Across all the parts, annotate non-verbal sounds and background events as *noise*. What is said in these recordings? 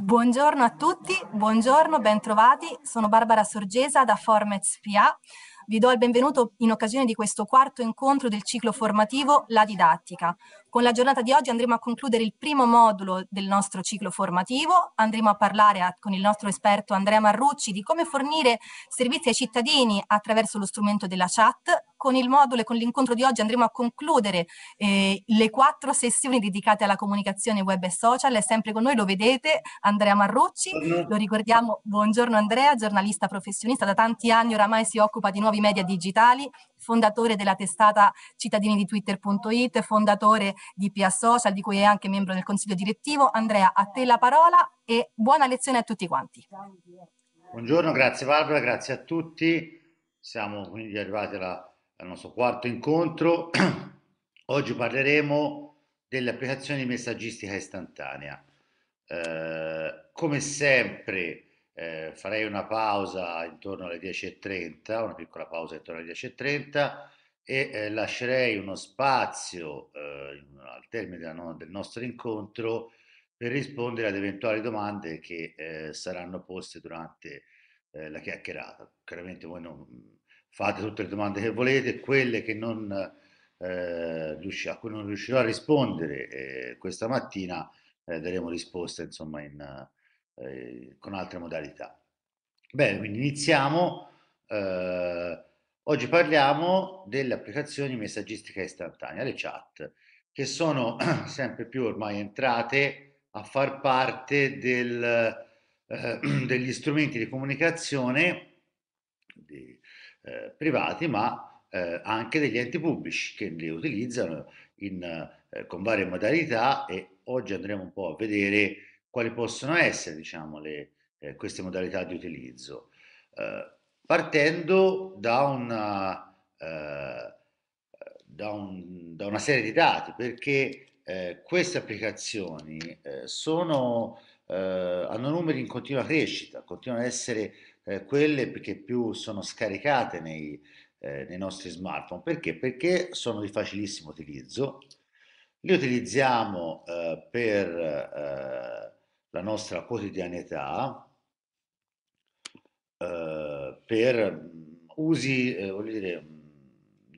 Buongiorno a tutti, buongiorno, bentrovati. Sono Barbara Sorgesa da Formez PA. Vi do il benvenuto in occasione di questo quarto incontro del ciclo formativo La didattica. Con la giornata di oggi andremo a concludere il primo modulo del nostro ciclo formativo, andremo a parlare a, con il nostro esperto Andrea Marrucci di come fornire servizi ai cittadini attraverso lo strumento della chat con il modulo e con l'incontro di oggi andremo a concludere eh, le quattro sessioni dedicate alla comunicazione web e social. È sempre con noi, lo vedete, Andrea Marrucci. Lo ricordiamo, buongiorno Andrea, giornalista professionista, da tanti anni oramai si occupa di nuovi media digitali, fondatore della testata cittadini di twitter.it, fondatore di PIA Social, di cui è anche membro del consiglio direttivo. Andrea, a te la parola e buona lezione a tutti quanti. Buongiorno, grazie Barbara, grazie a tutti. Siamo quindi arrivati alla al nostro quarto incontro. *clears throat* Oggi parleremo delle applicazioni di messaggistica istantanea. Eh, come sempre eh, farei una pausa intorno alle 10.30, una piccola pausa intorno alle 10.30 e eh, lascerei uno spazio eh, al termine della, del nostro incontro per rispondere ad eventuali domande che eh, saranno poste durante eh, la chiacchierata. Chiaramente voi non, fate tutte le domande che volete, quelle che non, eh, a cui non riuscirò a rispondere eh, questa mattina eh, daremo risposte insomma, in, eh, con altre modalità. Bene, quindi iniziamo. Eh, oggi parliamo delle applicazioni messaggistiche istantanee, le chat, che sono *clears throat* sempre più ormai entrate a far parte del, eh, *clears throat* degli strumenti di comunicazione eh, privati, ma eh, anche degli enti pubblici che li utilizzano in, eh, con varie modalità e oggi andremo un po' a vedere quali possono essere diciamo, le, eh, queste modalità di utilizzo. Eh, partendo da una, eh, da, un, da una, serie di dati, perché queste applicazioni sono, hanno numeri in continua crescita, continuano ad essere eh, quelle che più sono scaricate nei, eh, nei nostri smartphone. Perché? Perché sono di facilissimo utilizzo, li utilizziamo eh, per eh, la nostra quotidianità, eh, per mm, usi, eh, voglio dire, mm,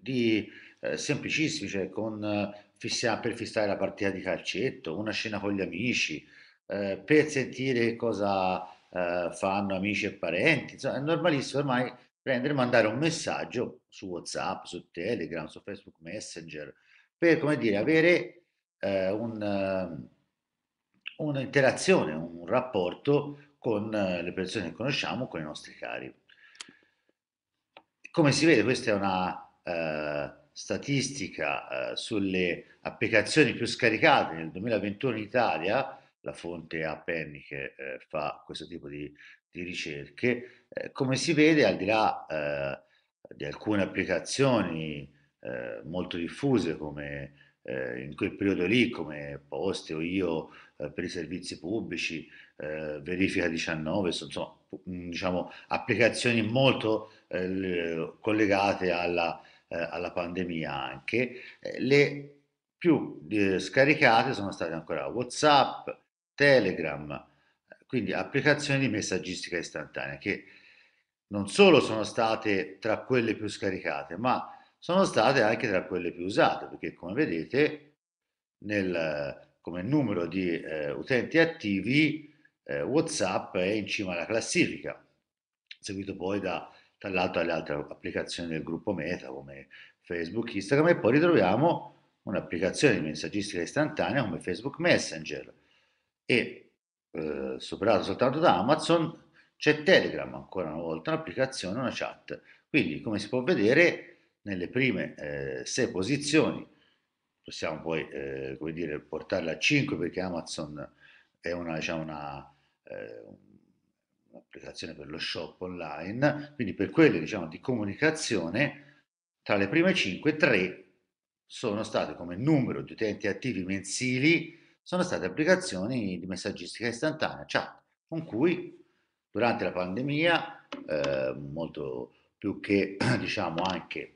di, eh, semplicissimi, cioè con, fissa, per fissare la partita di calcetto, una scena con gli amici, per sentire cosa eh, fanno amici e parenti, insomma è normalissimo ormai prendere e mandare un messaggio su Whatsapp, su Telegram, su Facebook Messenger, per come dire, avere eh, un, eh, un'interazione, un rapporto con eh, le persone che conosciamo, con i nostri cari. Come si vede questa è una eh, statistica eh, sulle applicazioni più scaricate nel 2021 in Italia, la fonte a che eh, fa questo tipo di, di ricerche, eh, come si vede al di là eh, di alcune applicazioni eh, molto diffuse come eh, in quel periodo lì come Poste o io per i servizi pubblici, Verifica 19, sono mm, diciamo, applicazioni molto collegate alla, alla pandemia anche, le più scaricate sono state ancora WhatsApp, Telegram, quindi applicazioni di messaggistica istantanea che non solo sono state tra quelle più scaricate, ma sono state anche tra quelle più usate, perché come vedete nel, come numero di eh, utenti attivi eh, WhatsApp è in cima alla classifica, seguito poi da, tra l'altro alle altre applicazioni del gruppo Meta come Facebook, Instagram e poi ritroviamo un'applicazione di messaggistica istantanea come Facebook Messenger e eh, superato soltanto da Amazon, c'è Telegram ancora una volta, un'applicazione, una chat. Quindi come si può vedere nelle prime eh, sei posizioni, possiamo poi eh, come dire, portarle a 5 perché Amazon è una, diciamo, una, eh, un'applicazione per lo shop online, quindi per quelle diciamo, di comunicazione tra le prime 5, 3 sono state come numero di utenti attivi mensili sono state applicazioni di messaggistica istantanea, chat, con cui durante la pandemia, eh, molto più che *clears throat* diciamo anche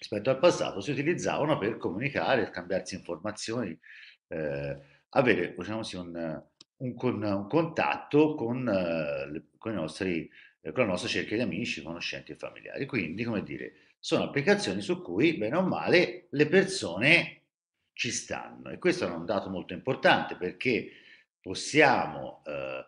rispetto al passato, si utilizzavano per comunicare, scambiarsi informazioni, eh, avere diciamo, un, un, con, un, contatto con, eh, con, nostri, eh, con, la nostra cerchia di amici, conoscenti e familiari. Quindi, come dire, sono applicazioni su cui, bene o male, le persone ci stanno. E questo è un dato molto importante perché possiamo eh,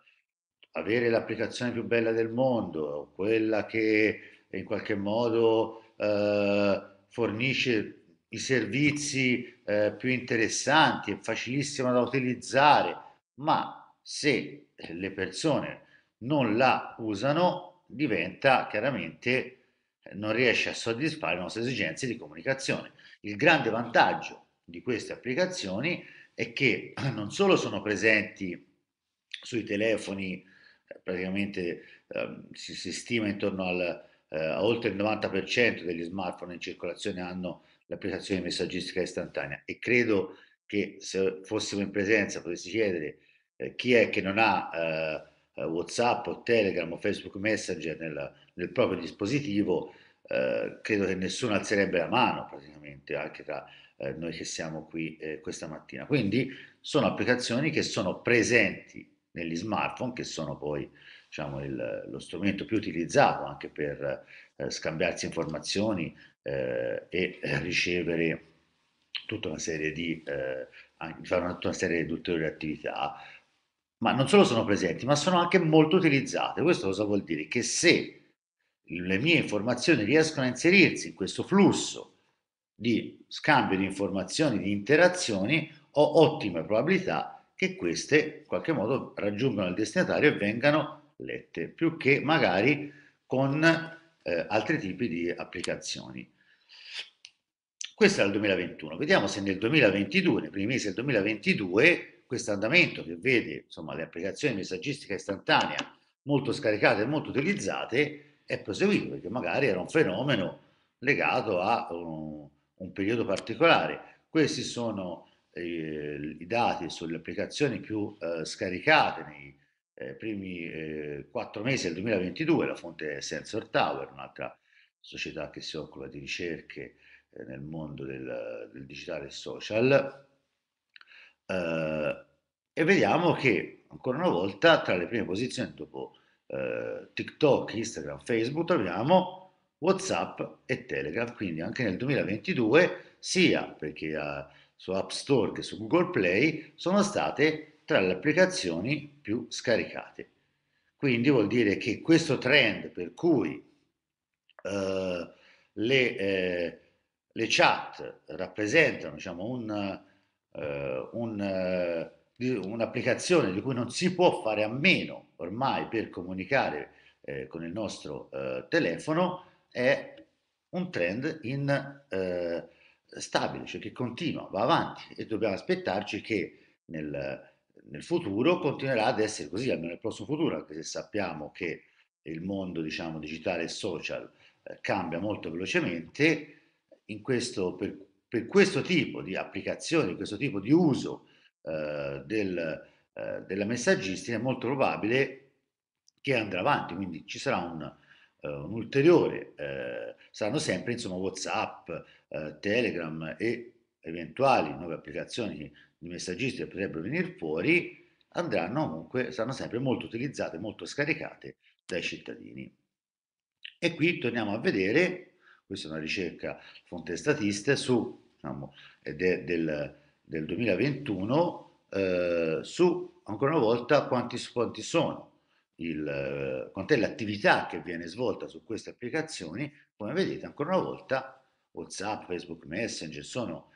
avere l'applicazione più bella del mondo, quella che in qualche modo eh, fornisce i servizi eh, più interessanti, e facilissima da utilizzare, ma se le persone non la usano diventa chiaramente eh, non riesce a soddisfare le nostre esigenze di comunicazione. Il grande vantaggio di queste applicazioni è che *clears throat* non solo sono presenti sui telefoni, eh, praticamente eh, si, si, stima intorno al, eh, a oltre il 90% degli smartphone in circolazione hanno l'applicazione messaggistica istantanea e credo che se fossimo in presenza potessi chiedere eh, chi è che non ha eh, Whatsapp o Telegram o Facebook Messenger nel, nel proprio dispositivo, eh, credo che nessuno alzerebbe la mano praticamente anche tra eh, noi che siamo qui eh, questa mattina. Quindi sono applicazioni che sono presenti negli smartphone, che sono poi diciamo, il, lo strumento più utilizzato anche per eh, scambiarsi informazioni eh, e ricevere tutta una serie di, eh, fare tutta una serie di ulteriori attività, ma non solo sono presenti, ma sono anche molto utilizzate. Questo cosa vuol dire? Che se le mie informazioni riescono a inserirsi in questo flusso di scambio di informazioni, di interazioni, ho ottime probabilità che queste in qualche modo raggiungano il destinatario e vengano lette, più che magari con eh, altri tipi di applicazioni. Questo era il 2021. Vediamo se nel 2022, nei primi mesi del 2022, questo andamento che vede insomma, le applicazioni di messaggistica istantanea molto scaricate e molto utilizzate è proseguito, perché magari era un fenomeno legato a... Um, un periodo particolare. Questi sono eh, i dati sulle applicazioni più eh, scaricate nei eh, primi eh, quattro mesi del 2022, la fonte è Sensor Tower, un'altra società che si occupa di ricerche eh, nel mondo del, del digitale e social. Eh, e vediamo che ancora una volta tra le prime posizioni dopo TikTok, Instagram, Facebook abbiamo WhatsApp e Telegram, quindi anche nel 2022 sia perché uh, su App Store che su Google Play sono state tra le applicazioni più scaricate. Quindi vuol dire che questo trend per cui uh, le, eh, le, chat rappresentano diciamo, un, uh, un, un'applicazione di cui non si può fare a meno ormai per comunicare eh, con il nostro telefono, è un trend in, eh, stabile, cioè che continua, va avanti e dobbiamo aspettarci che nel, nel, futuro continuerà ad essere così, almeno nel prossimo futuro, anche se sappiamo che il mondo diciamo, digitale e social eh, cambia molto velocemente, questo, per, per, questo tipo di applicazioni, questo tipo di uso eh, del, eh, della messaggistica è molto probabile che andrà avanti, quindi ci sarà un, un eh, ulteriore, eh, saranno sempre insomma Whatsapp, eh, Telegram e eventuali nuove applicazioni di messaggisti che potrebbero venire fuori, andranno comunque, saranno sempre molto utilizzate, molto scaricate dai cittadini. E qui torniamo a vedere, questa è una ricerca fonte statiste su, diciamo, ed è del, del 2021, eh, su ancora una volta quanti, quanti sono il, quant'è eh, l'attività che viene svolta su queste applicazioni, come vedete ancora una volta WhatsApp, Facebook Messenger sono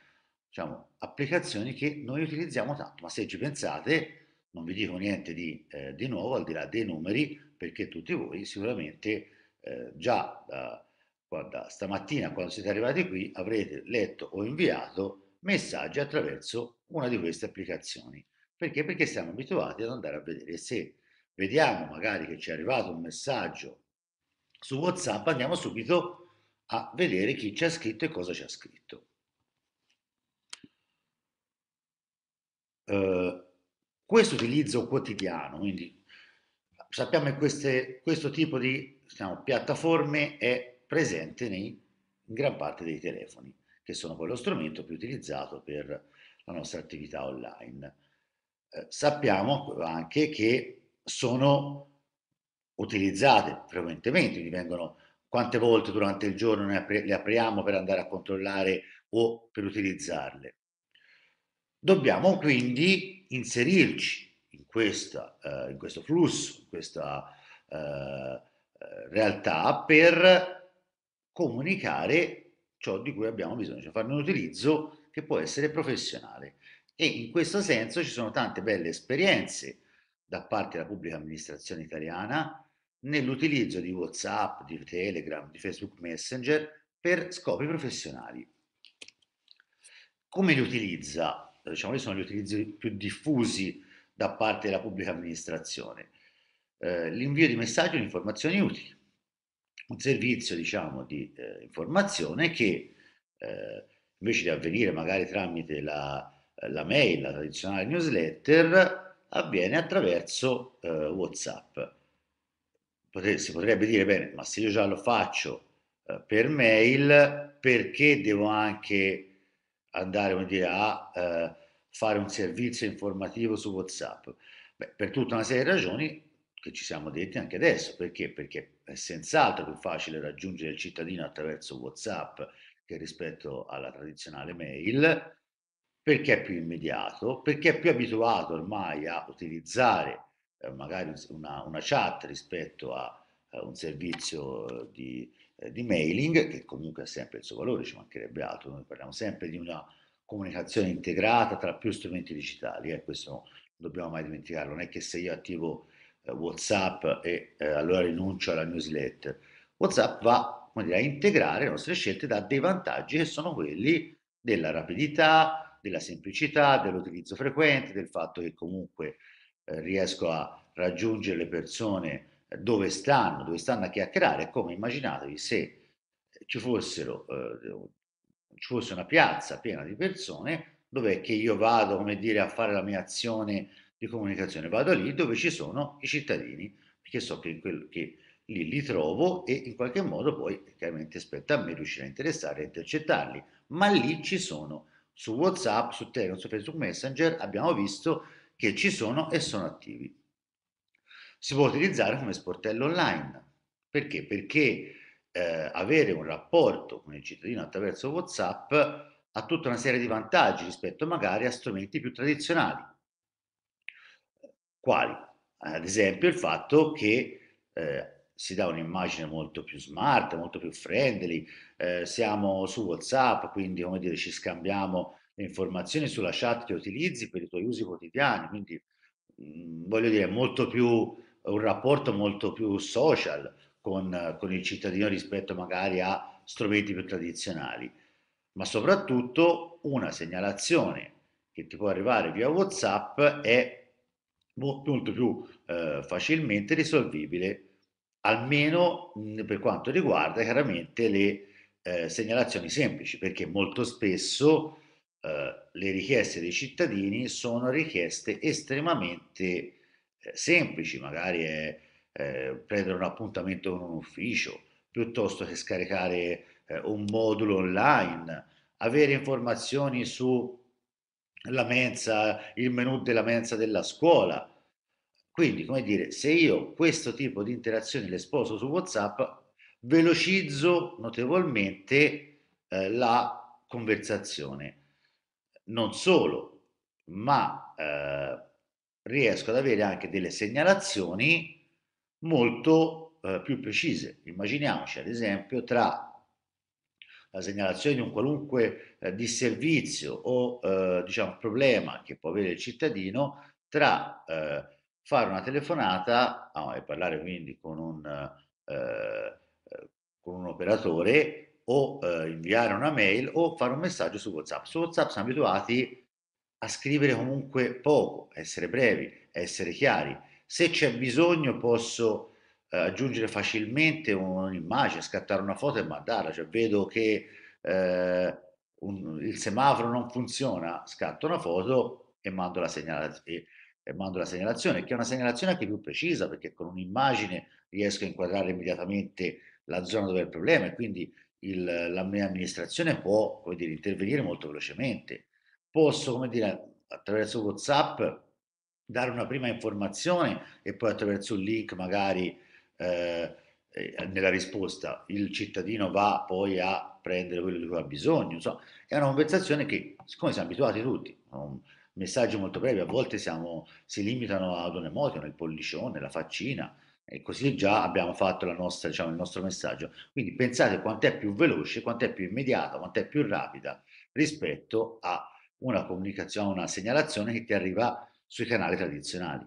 diciamo, applicazioni che noi utilizziamo tanto, ma se ci pensate non vi dico niente di, eh, di nuovo al di là dei numeri perché tutti voi sicuramente eh, già da, eh, guarda, stamattina quando siete arrivati qui avrete letto o inviato messaggi attraverso una di queste applicazioni. Perché? Perché siamo abituati ad andare a vedere se vediamo magari che ci è arrivato un messaggio su WhatsApp, andiamo subito a vedere chi ci ha scritto e cosa ci ha scritto. Uh, questo utilizzo quotidiano, quindi sappiamo che queste, questo tipo di diciamo, piattaforme è presente nei, in gran parte dei telefoni, che sono poi lo strumento più utilizzato per la nostra attività online. Eh, sappiamo anche che sono utilizzate frequentemente, quindi vengono quante volte durante il giorno le apriamo per andare a controllare o per utilizzarle. Dobbiamo quindi inserirci in, questa, eh, in questo flusso, in questa eh, eh, realtà per comunicare ciò di cui abbiamo bisogno, cioè fare un utilizzo che può essere professionale. E in questo senso ci sono tante belle esperienze da parte della pubblica amministrazione italiana nell'utilizzo di WhatsApp, di Telegram, di Facebook Messenger per scopi professionali. Come li utilizza? Diciamo che sono gli utilizzi più diffusi da parte della pubblica amministrazione. Eh, l'invio di messaggi o informazioni utili, un servizio diciamo, di eh, informazione che eh, invece di avvenire magari tramite la, la mail, la tradizionale newsletter, avviene attraverso eh, WhatsApp. Potrebbe, si potrebbe dire, bene, ma se io già lo faccio eh, per mail, perché devo anche andare dire, a eh, fare un servizio informativo su WhatsApp? Beh, per tutta una serie di ragioni che ci siamo detti anche adesso, perché? Perché è senz'altro più facile raggiungere il cittadino attraverso WhatsApp che rispetto alla tradizionale mail, perché è più immediato, perché è più abituato ormai a utilizzare eh, magari una, una, chat rispetto a, a un servizio di, eh, di, mailing, che comunque ha sempre il suo valore, ci mancherebbe altro, noi parliamo sempre di una comunicazione integrata tra più strumenti digitali, eh, questo non dobbiamo mai dimenticarlo, non è che se io attivo eh, WhatsApp e eh, allora rinuncio alla newsletter, WhatsApp va dire, a integrare le nostre scelte, da dei vantaggi che sono quelli della rapidità, della semplicità, dell'utilizzo frequente, del fatto che comunque eh, riesco a raggiungere le persone eh, dove stanno, dove stanno a chiacchierare, come immaginatevi se eh, ci, fossero, eh, ci fosse una piazza piena di persone, dove che io vado, come dire, a fare la mia azione di comunicazione? Vado lì dove ci sono i cittadini, perché so che, quel, che lì li trovo e in qualche modo poi chiaramente aspetta a me riuscire a interessare e intercettarli, ma lì ci sono su WhatsApp, su Telegram, su Facebook Messenger abbiamo visto che ci sono e sono attivi. Si può utilizzare come sportello online. Perché? Perché eh, avere un rapporto con il cittadino attraverso WhatsApp ha tutta una serie di vantaggi rispetto magari a strumenti più tradizionali. Quali? Ad esempio il fatto che eh, si dà un'immagine molto più smart, molto più friendly, eh, siamo su WhatsApp, quindi come dire ci scambiamo le informazioni sulla chat che utilizzi per i tuoi usi quotidiani, quindi mh, mm, voglio dire è molto più, un rapporto molto più social con, con il cittadino rispetto magari a strumenti più tradizionali, ma soprattutto una segnalazione che ti può arrivare via WhatsApp è boh, molto più eh, facilmente risolvibile almeno mm, per quanto riguarda chiaramente le eh, segnalazioni semplici, perché molto spesso eh, le richieste dei cittadini sono richieste estremamente eh, semplici, magari è eh, prendere un appuntamento con un ufficio, piuttosto che scaricare eh, un modulo online, avere informazioni sulla mensa, il menu della mensa della scuola, quindi, come dire, se io questo tipo di interazioni le sposo su WhatsApp, velocizzo notevolmente eh, la conversazione. Non solo, ma eh, riesco ad avere anche delle segnalazioni molto eh, più precise. Immaginiamoci, ad esempio, tra la segnalazione di un qualunque eh, disservizio o eh, diciamo, problema che può avere il cittadino tra eh, fare una telefonata ah, e parlare quindi con un, eh, eh, con un operatore o eh, inviare una mail o fare un messaggio su WhatsApp. Su WhatsApp siamo abituati a scrivere comunque poco, essere brevi, essere chiari. Se c'è bisogno posso eh, aggiungere facilmente un'immagine, scattare una foto e mandarla, cioè vedo che eh, un, il semaforo non funziona, scatto una foto e mando la segnalazione mando la segnalazione, che è una segnalazione anche più precisa perché con un'immagine riesco a inquadrare immediatamente la zona dove è il problema e quindi il, la mia amministrazione può dire, intervenire molto velocemente. Posso, come dire, attraverso WhatsApp dare una prima informazione e poi attraverso un link magari eh, eh, nella risposta il cittadino va poi a prendere quello di cui ha bisogno. Insomma, è una conversazione che, siccome siamo abituati tutti, messaggio molto breve, a volte siamo, si limitano ad un emoticon, il pollicione, la faccina, e così già abbiamo fatto nostra, diciamo, il nostro messaggio. Quindi pensate quanto è più veloce, quant'è più immediata, quant'è più rapida rispetto a una comunicazione, una segnalazione che ti arriva sui canali tradizionali.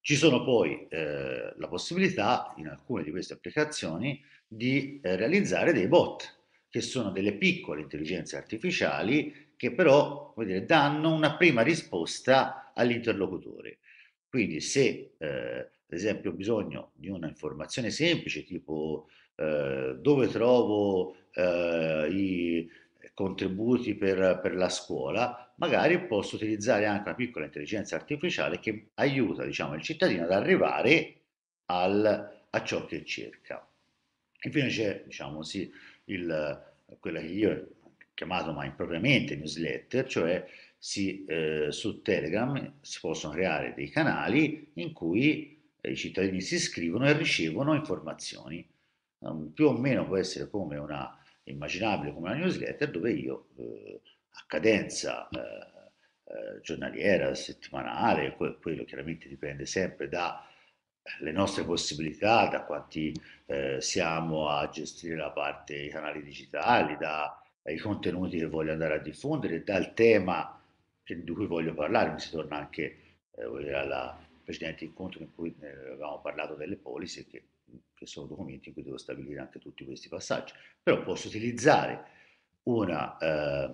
Ci sono poi eh, la possibilità, in alcune di queste applicazioni, di eh, realizzare dei bot, che sono delle piccole intelligenze artificiali che però dire, danno una prima risposta all'interlocutore. Quindi se eh, ad esempio ho bisogno di una informazione semplice tipo eh, dove trovo eh, i contributi per, per, la scuola, magari posso utilizzare anche una piccola intelligenza artificiale che aiuta diciamo, il cittadino ad arrivare al, a ciò che cerca. Infine c'è diciamo, sì, quella che io chiamato ma impropriamente newsletter, cioè si, eh, su Telegram si possono creare dei canali in cui eh, i cittadini si iscrivono e ricevono informazioni. Um, più o meno può essere come una, immaginabile come una newsletter dove io eh, a cadenza eh, eh giornaliera, settimanale, quello chiaramente dipende sempre da eh, le nostre possibilità, da quanti eh, siamo a gestire la parte dei canali digitali, da ai contenuti che voglio andare a diffondere, dal tema che, di cui voglio parlare, mi si torna anche eh, alla precedente incontro in cui eh, avevamo parlato delle policy, che, che, sono documenti in cui devo stabilire anche tutti questi passaggi. Però posso utilizzare una, eh,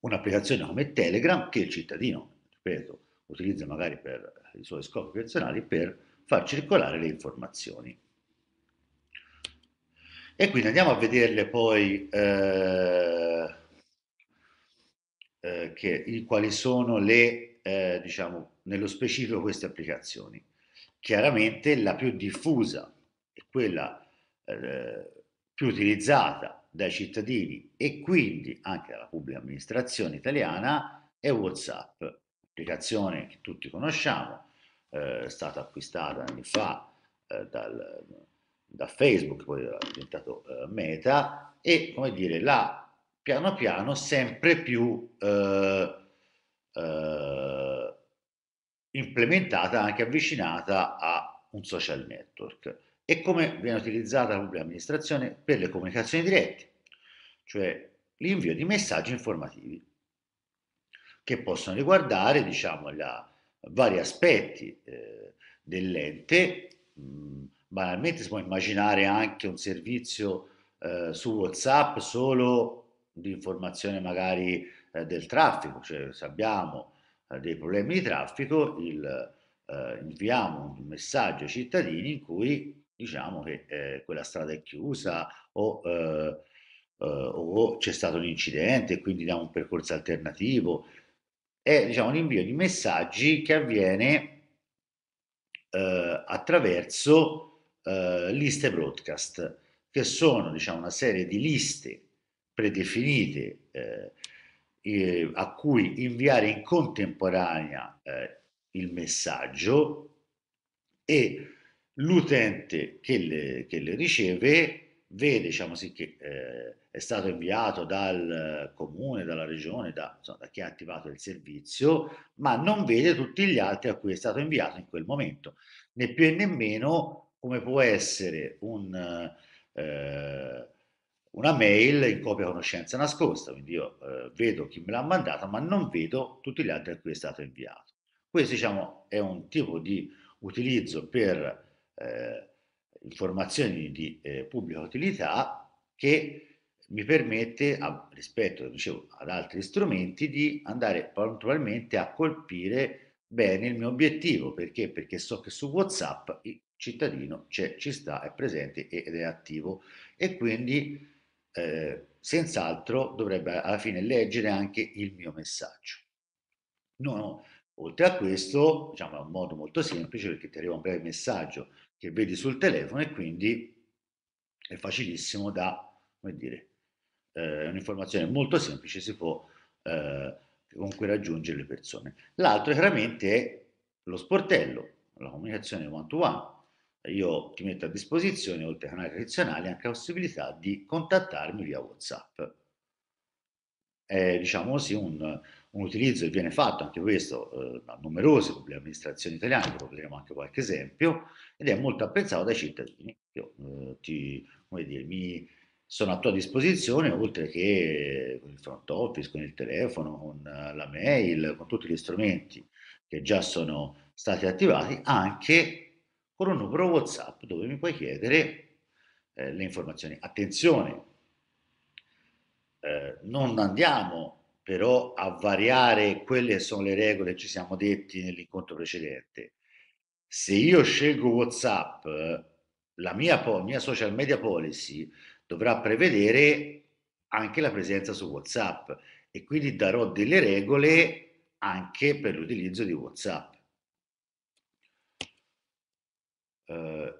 un'applicazione come Telegram che il cittadino, ripeto, utilizza magari per eh, i suoi scopi personali per far circolare le informazioni. E quindi andiamo a vederle poi eh, eh, che, quali sono le, eh, diciamo, nello specifico queste applicazioni. Chiaramente la più diffusa è quella eh, più utilizzata dai cittadini e quindi anche dalla pubblica amministrazione italiana è WhatsApp, applicazione che tutti conosciamo, eh, è stata acquistata anni fa eh, dal da Facebook, poi è diventato eh, Meta, e come dire, l'ha piano piano sempre più eh, eh, implementata, anche avvicinata a un social network. E come viene utilizzata la pubblica amministrazione per le comunicazioni dirette, cioè l'invio di messaggi informativi che possono riguardare, diciamo, la, vari aspetti eh, dell'ente, mh, mm, banalmente si può immaginare anche un servizio eh, su WhatsApp solo di informazione magari eh, del traffico, cioè se abbiamo eh, dei problemi di traffico il, eh, inviamo un messaggio ai cittadini in cui diciamo che eh, quella strada è chiusa o, eh, o c'è stato un incidente e quindi diamo un percorso alternativo. È diciamo, un invio di messaggi che avviene attraverso eh, liste broadcast, che sono diciamo, una serie di liste predefinite eh, eh, a cui inviare in contemporanea eh, il messaggio e l'utente che le, che le riceve vede diciamo sì, che eh, è stato inviato dal comune, dalla regione, da, insomma, da, chi ha attivato il servizio, ma non vede tutti gli altri a cui è stato inviato in quel momento, né più e meno come può essere un, eh, una mail in copia conoscenza nascosta, quindi io eh, vedo chi me l'ha mandata, ma non vedo tutti gli altri a cui è stato inviato. Questo diciamo, è un tipo di utilizzo per eh, informazioni di eh, pubblica utilità che mi permette, a, rispetto dicevo, ad altri strumenti, di andare puntualmente a colpire bene il mio obiettivo perché perché so che su WhatsApp cittadino c'è, ci sta, è presente ed è attivo e quindi eh, senz'altro dovrebbe alla fine leggere anche il mio messaggio. No, no. Oltre a questo, diciamo, è un modo molto semplice perché ti arriva un breve messaggio che vedi sul telefono e quindi è facilissimo da, come dire, eh, è un'informazione molto semplice, si può eh, con cui raggiungere le persone. L'altro chiaramente è lo sportello, la comunicazione one to one, io ti metto a disposizione, oltre ai canali tradizionali, anche la possibilità di contattarmi via WhatsApp. È, diciamo così, un, un utilizzo che viene fatto anche questo eh, da numerose pubbliche amministrazioni italiane, dopo vedremo anche qualche esempio, ed è molto apprezzato dai cittadini. Io eh, ti, come dire, mi sono a tua disposizione, oltre che con il front office, con il telefono, con eh, la mail, con tutti gli strumenti che già sono stati attivati, anche con un numero WhatsApp dove mi puoi chiedere eh, le informazioni. Attenzione, eh, non andiamo però a variare quelle che sono le regole che ci siamo detti nell'incontro precedente. Se io scelgo WhatsApp, la mia, mia social media policy dovrà prevedere anche la presenza su WhatsApp e quindi darò delle regole anche per l'utilizzo di WhatsApp. eh,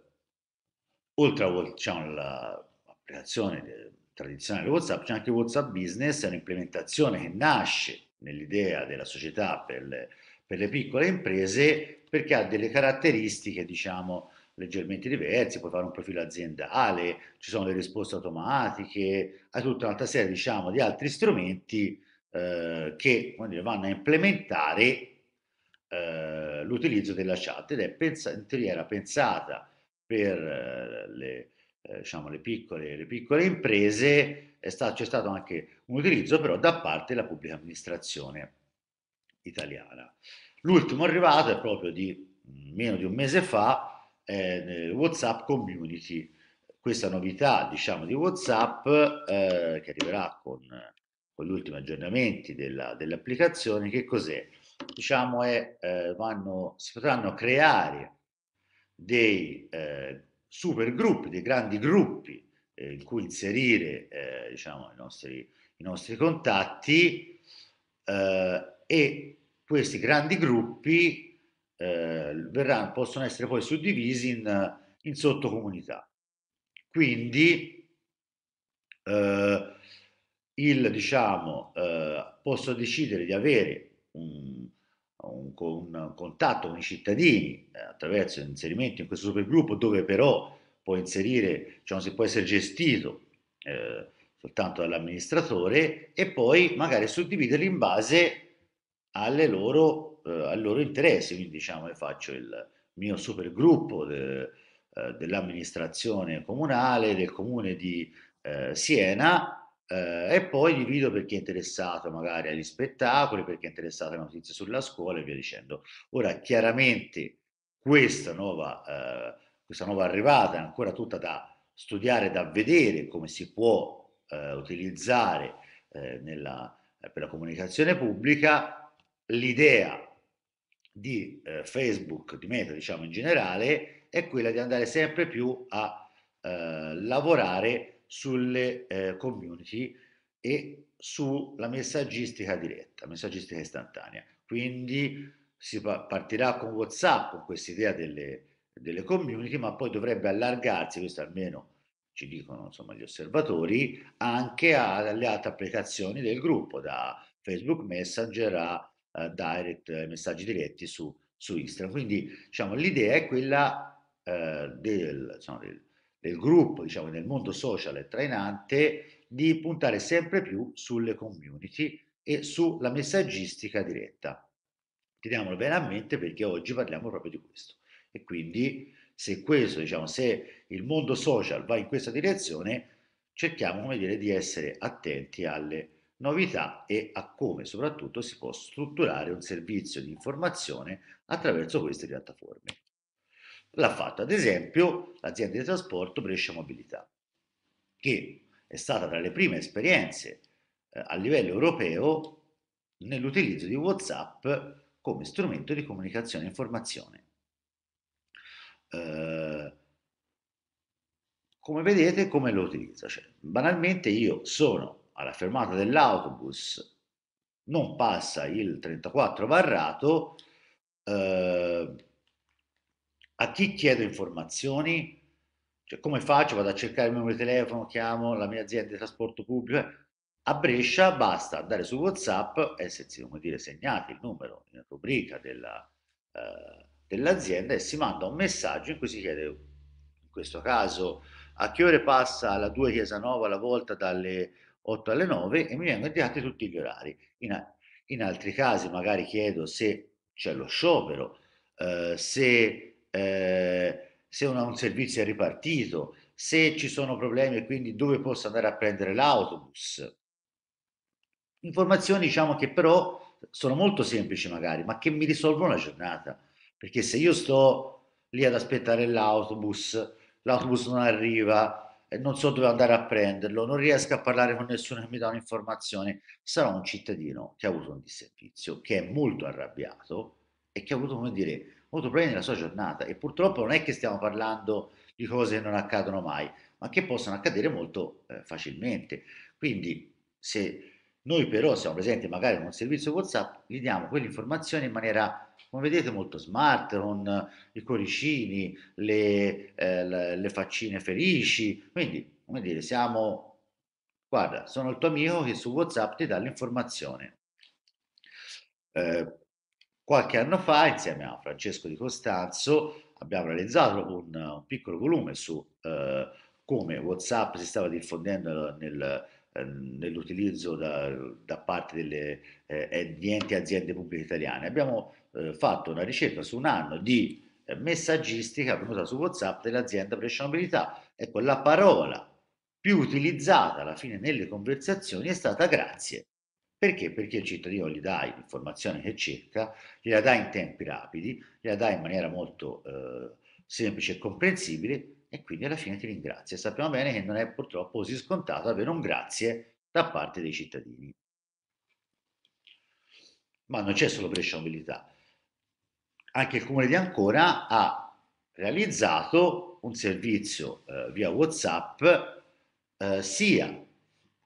oltre a diciamo, l'applicazione tradizionale WhatsApp, c'è anche WhatsApp Business, è un'implementazione che nasce nell'idea della società per le, per le, piccole imprese perché ha delle caratteristiche, diciamo, leggermente diverse, puoi fare un profilo aziendale, ci sono le risposte automatiche, hai tutta un'altra serie diciamo, di altri strumenti eh, che dire, vanno a implementare eh, l'utilizzo della chat ed è pensa, in teoria era pensata per eh, le, eh, diciamo, le, piccole, le, piccole, imprese, stato, c'è stato anche un utilizzo però da parte della pubblica amministrazione italiana. L'ultimo arrivato è proprio di mm, meno di un mese fa, eh, WhatsApp Community, questa novità diciamo di WhatsApp eh, che arriverà con, con gli ultimi aggiornamenti della, dell'applicazione, che cos'è? diciamo, è, eh, vanno, si potranno creare dei eh, supergruppi, dei grandi gruppi eh, in cui inserire eh, diciamo, i, nostri, i, nostri, contatti eh, e questi grandi gruppi eh, verranno, possono essere poi suddivisi in, in sottocomunità. Quindi eh, il, diciamo, posso decidere di avere un, un, un contatto con i cittadini eh, attraverso l'inserimento in questo supergruppo dove però può inserire, cioè si può essere gestito eh, soltanto dall'amministratore e poi magari suddividerli in base alle loro, eh, ai loro interessi, quindi diciamo faccio il mio supergruppo de, eh, dell'amministrazione comunale del comune di eh, Siena eh, e poi divido per chi è interessato magari agli spettacoli, per chi è interessato alle notizie sulla scuola e via dicendo. Ora, chiaramente questa nuova, eh, questa nuova arrivata è ancora tutta da studiare, da vedere come si può eh, utilizzare eh, nella, eh, per la comunicazione pubblica. L'idea di eh, Facebook, di Meta diciamo in generale, è quella di andare sempre più a lavorare sulle eh, community e sulla messaggistica diretta, messaggistica istantanea. Quindi si partirà con WhatsApp, con questa idea delle, delle community, ma poi dovrebbe allargarsi, questo almeno ci dicono insomma, gli osservatori, anche alle altre applicazioni del gruppo, da Facebook Messenger a uh, direct, eh, messaggi diretti su, su Instagram. Quindi diciamo, l'idea è quella uh, del, insomma, del del gruppo, diciamo nel mondo social trainante, di puntare sempre più sulle community e sulla messaggistica diretta. Teniamolo bene a mente perché oggi parliamo proprio di questo. E quindi se questo, diciamo, se il mondo social va in questa direzione, cerchiamo, come dire, di essere attenti alle novità e a come soprattutto si può strutturare un servizio di informazione attraverso queste piattaforme l'ha fatto ad esempio l'azienda di trasporto Brescia Mobilità, che è stata tra le prime esperienze eh, a livello europeo nell'utilizzo di WhatsApp come strumento di comunicazione e informazione. Eh, come vedete, come lo utilizzo? Cioè, banalmente io sono alla fermata dell'autobus, non passa il 34 barrato, eh, a chi chiedo informazioni, cioè come faccio, vado a cercare il numero di telefono, chiamo la mia azienda di trasporto pubblico, eh. a Brescia basta andare su WhatsApp e essersi, come dire, segnati il numero in rubrica della, eh, dell'azienda e si manda un messaggio in cui si chiede, in questo caso, a che ore passa la 2 Chiesa Nova alla volta dalle 8 alle 9 e mi vengono indicati tutti gli orari. In, in altri casi magari chiedo se c'è lo sciopero, eh, se eh, se una, un servizio è ripartito, se ci sono problemi e quindi dove posso andare a prendere l'autobus. Informazioni diciamo che però sono molto semplici magari, ma che mi risolvono la giornata, perché se io sto lì ad aspettare l'autobus, l'autobus non arriva, eh, non so dove andare a prenderlo, non riesco a parlare con nessuno che mi dà un'informazione, sarò un cittadino che ha avuto un disservizio, che è molto arrabbiato e che ha avuto, come dire, molto probabilmente nella sua giornata e purtroppo non è che stiamo parlando di cose che non accadono mai, ma che possono accadere molto eh, facilmente. Quindi se noi però siamo presenti magari in un servizio WhatsApp, gli diamo quell'informazione in maniera, come vedete, molto smart, con i coricini, le, eh, le faccine felici. Quindi, come dire, siamo, guarda, sono il tuo amico che su WhatsApp ti dà l'informazione. Eh, Qualche anno fa, insieme a Francesco Di Costanzo, abbiamo realizzato un, un piccolo volume su eh, come WhatsApp si stava diffondendo nel, eh, nell'utilizzo da, da, parte delle, eh, di enti aziende pubbliche italiane. Abbiamo eh, fatto una ricerca su un anno di eh, messaggistica venuta su WhatsApp dell'azienda Prescionabilità. Ecco, la parola più utilizzata alla fine nelle conversazioni è stata grazie. Perché? Perché il cittadino gli dai l'informazione che cerca, gliela dai in tempi rapidi, gliela dà in maniera molto eh, semplice e comprensibile e quindi alla fine ti ringrazia. Sappiamo bene che non è purtroppo così scontato avere un grazie da parte dei cittadini. Ma non c'è solo Brescia Mobilità. Anche il Comune di Ancora ha realizzato un servizio eh, via WhatsApp eh, sia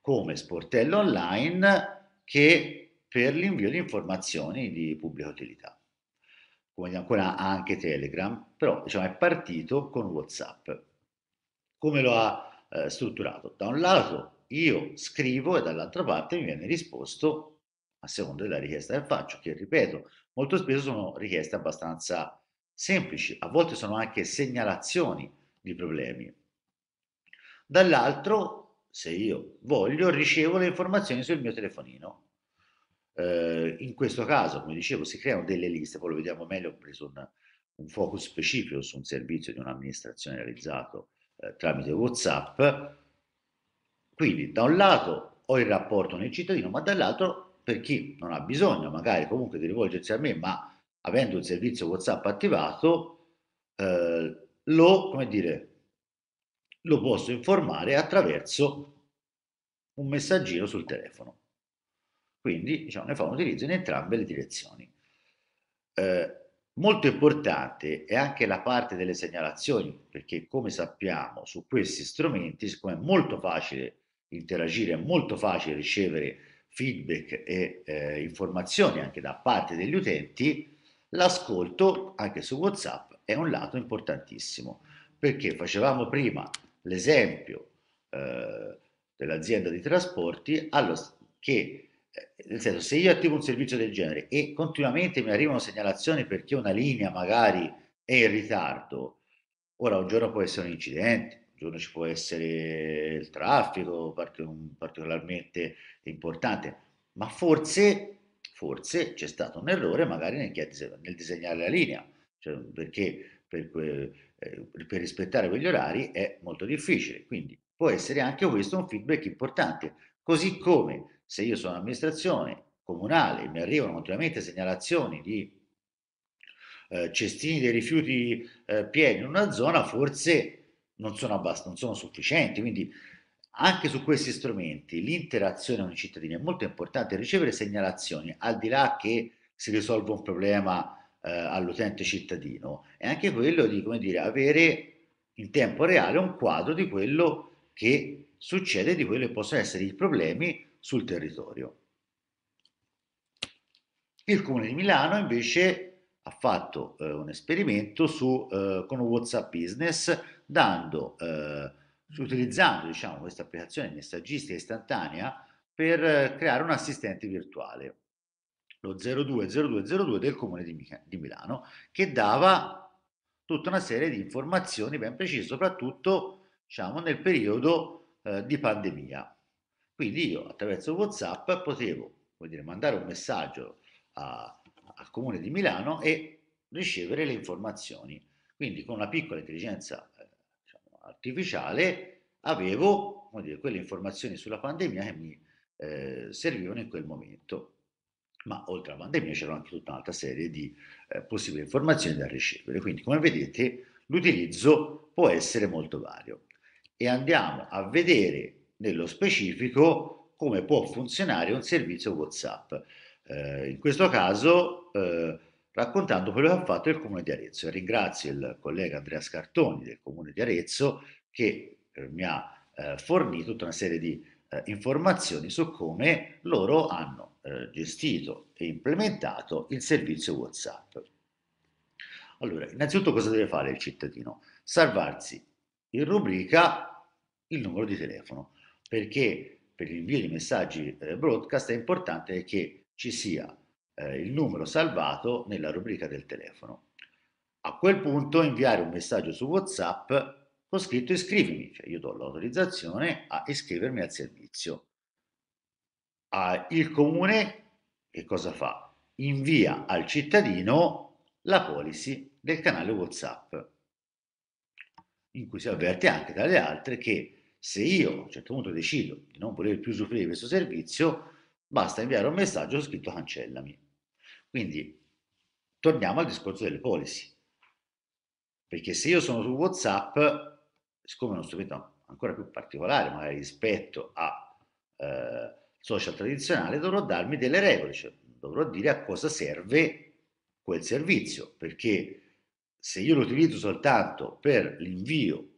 come sportello online che per l'invio di informazioni di pubblica utilità, come ancora anche Telegram, però diciamo, è partito con WhatsApp. Come lo ha eh, strutturato? Da un lato io scrivo e dall'altra parte mi viene risposto a seconda della richiesta che faccio, che ripeto, molto spesso sono richieste abbastanza semplici, a volte sono anche segnalazioni di problemi. Dall'altro se io voglio, ricevo le informazioni sul mio telefonino. Eh, in questo caso, come dicevo, si creano delle liste, poi lo vediamo meglio, ho preso un, un focus specifico su un servizio di un'amministrazione realizzato eh, tramite Whatsapp. Quindi da un lato ho il rapporto con il cittadino, ma dall'altro per chi non ha bisogno magari comunque di rivolgersi a me, ma avendo il servizio Whatsapp attivato, eh, lo, come dire, lo posso informare attraverso un messaggino sul telefono. Quindi diciamo, ne fa un utilizzo in entrambe le direzioni. Eh, molto importante è anche la parte delle segnalazioni, perché come sappiamo su questi strumenti, siccome è molto facile interagire, è molto facile ricevere feedback e eh, informazioni anche da parte degli utenti, l'ascolto anche su WhatsApp è un lato importantissimo, perché facevamo prima l'esempio eh, dell'azienda di trasporti allo, che eh, nel senso, se io attivo un servizio del genere e continuamente mi arrivano segnalazioni perché una linea magari è in ritardo, ora un giorno può essere un incidente, un giorno ci può essere il traffico particolarmente importante, ma forse, forse c'è stato un errore magari nel, nel disegnare la linea, cioè perché per, eh, per rispettare quegli orari è molto difficile. Quindi può essere anche questo un feedback importante. Così come se io sono amministrazione comunale, e mi arrivano continuamente segnalazioni di eh, cestini dei rifiuti eh, pieni in una zona, forse non sono, abbast- non sono sufficienti. Quindi anche su questi strumenti l'interazione con i cittadini è molto importante, ricevere segnalazioni, al di là che si risolva un problema eh, all'utente cittadino è anche quello di come dire, avere in tempo reale un quadro di quello che succede, di quello che possono essere i problemi sul territorio. Il Comune di Milano invece ha fatto eh, un esperimento su, eh, con WhatsApp Business dando, eh, utilizzando diciamo, questa applicazione messaggistica istantanea per eh, creare un assistente virtuale lo 020202 del Comune di, di Milano, che dava tutta una serie di informazioni ben precise, soprattutto diciamo, nel periodo eh, di pandemia. Quindi io attraverso WhatsApp potevo dire, mandare un messaggio al Comune di Milano e ricevere le informazioni. Quindi con una piccola intelligenza eh, diciamo, artificiale avevo dire, quelle informazioni sulla pandemia che mi eh, servivano in quel momento ma oltre alla pandemia c'era anche tutta un'altra serie di eh, possibili informazioni da ricevere. Quindi, come vedete, l'utilizzo può essere molto vario. E andiamo a vedere nello specifico come può funzionare un servizio WhatsApp. Eh, in questo caso, eh, raccontando quello che ha fatto il Comune di Arezzo. E ringrazio il collega Andrea Scartoni del Comune di Arezzo che eh, mi ha eh, fornito tutta una serie di eh, informazioni su come loro hanno eh, gestito e implementato il servizio WhatsApp. Allora, innanzitutto cosa deve fare il cittadino? Salvarsi in rubrica il numero di telefono, perché per l'invio di messaggi eh, broadcast è importante che ci sia eh, il numero salvato nella rubrica del telefono. A quel punto inviare un messaggio su WhatsApp con scritto iscrivimi, cioè io do l'autorizzazione a iscrivermi al servizio il comune che cosa fa? Invia al cittadino la policy del canale WhatsApp, in cui si avverte anche tra le altre che se io a un certo punto decido di non voler più usufruire di questo servizio, basta inviare un messaggio scritto cancellami. Quindi torniamo al discorso delle policy. Perché se io sono su WhatsApp, siccome è uno strumento ancora più particolare, magari rispetto a eh, social tradizionale dovrò darmi delle regole, cioè dovrò dire a cosa serve quel servizio, perché se io lo utilizzo soltanto per l'invio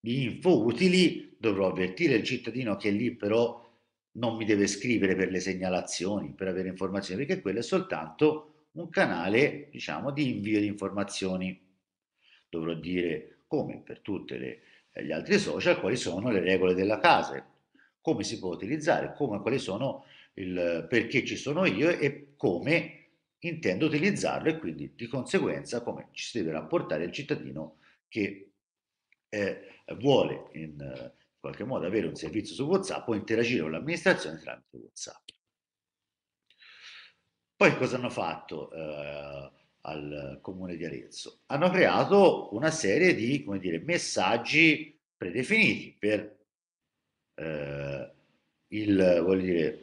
di info utili, dovrò avvertire il cittadino che lì però non mi deve scrivere per le segnalazioni, per avere informazioni, perché quello è soltanto un canale, diciamo, di invio di informazioni. Dovrò dire, come per tutti gli altri social, quali sono le regole della casa, come si può utilizzare, come, quali sono il, perché ci sono io e come intendo utilizzarlo e quindi di conseguenza come ci si deve rapportare il cittadino che eh, vuole in eh, qualche modo avere un servizio su WhatsApp o interagire con l'amministrazione tramite WhatsApp. Poi cosa hanno fatto eh, al comune di Arezzo? Hanno creato una serie di dire, messaggi predefiniti per eh, il, dire,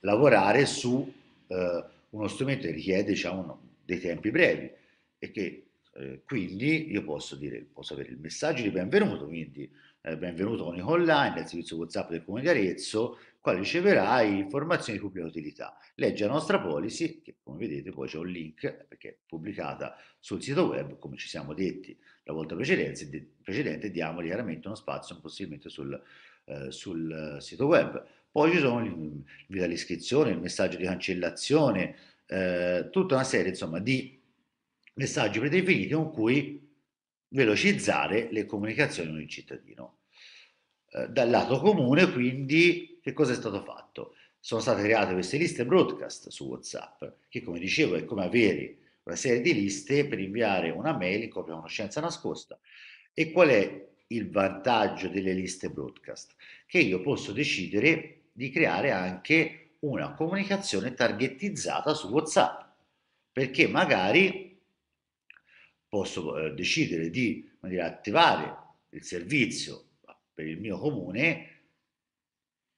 lavorare su eh, uno strumento che richiede diciamo, dei tempi brevi e che eh, quindi io posso, dire, posso avere il messaggio di benvenuto, quindi eh, benvenuto con i online, dal servizio WhatsApp del Comune di Arezzo, quale riceverai informazioni di pubblica utilità. Leggi la nostra policy, che come vedete poi c'è un link, perché è pubblicata sul sito web, come ci siamo detti la volta precedente, precedente diamo chiaramente uno spazio possibilmente sul, eh, sul sito web. Poi ci sono il video all'iscrizione, il messaggio di cancellazione, eh, tutta una serie insomma, di messaggi predefiniti con cui velocizzare le comunicazioni con il cittadino. Eh, dal lato comune quindi che cosa è stato fatto? Sono state create queste liste broadcast su WhatsApp, che come dicevo è come avere una serie di liste per inviare una mail in copia conoscenza nascosta. E qual è il vantaggio delle liste broadcast? Che io posso decidere di creare anche una comunicazione targetizzata su WhatsApp, perché magari posso eh, decidere di dire, attivare il servizio per il mio comune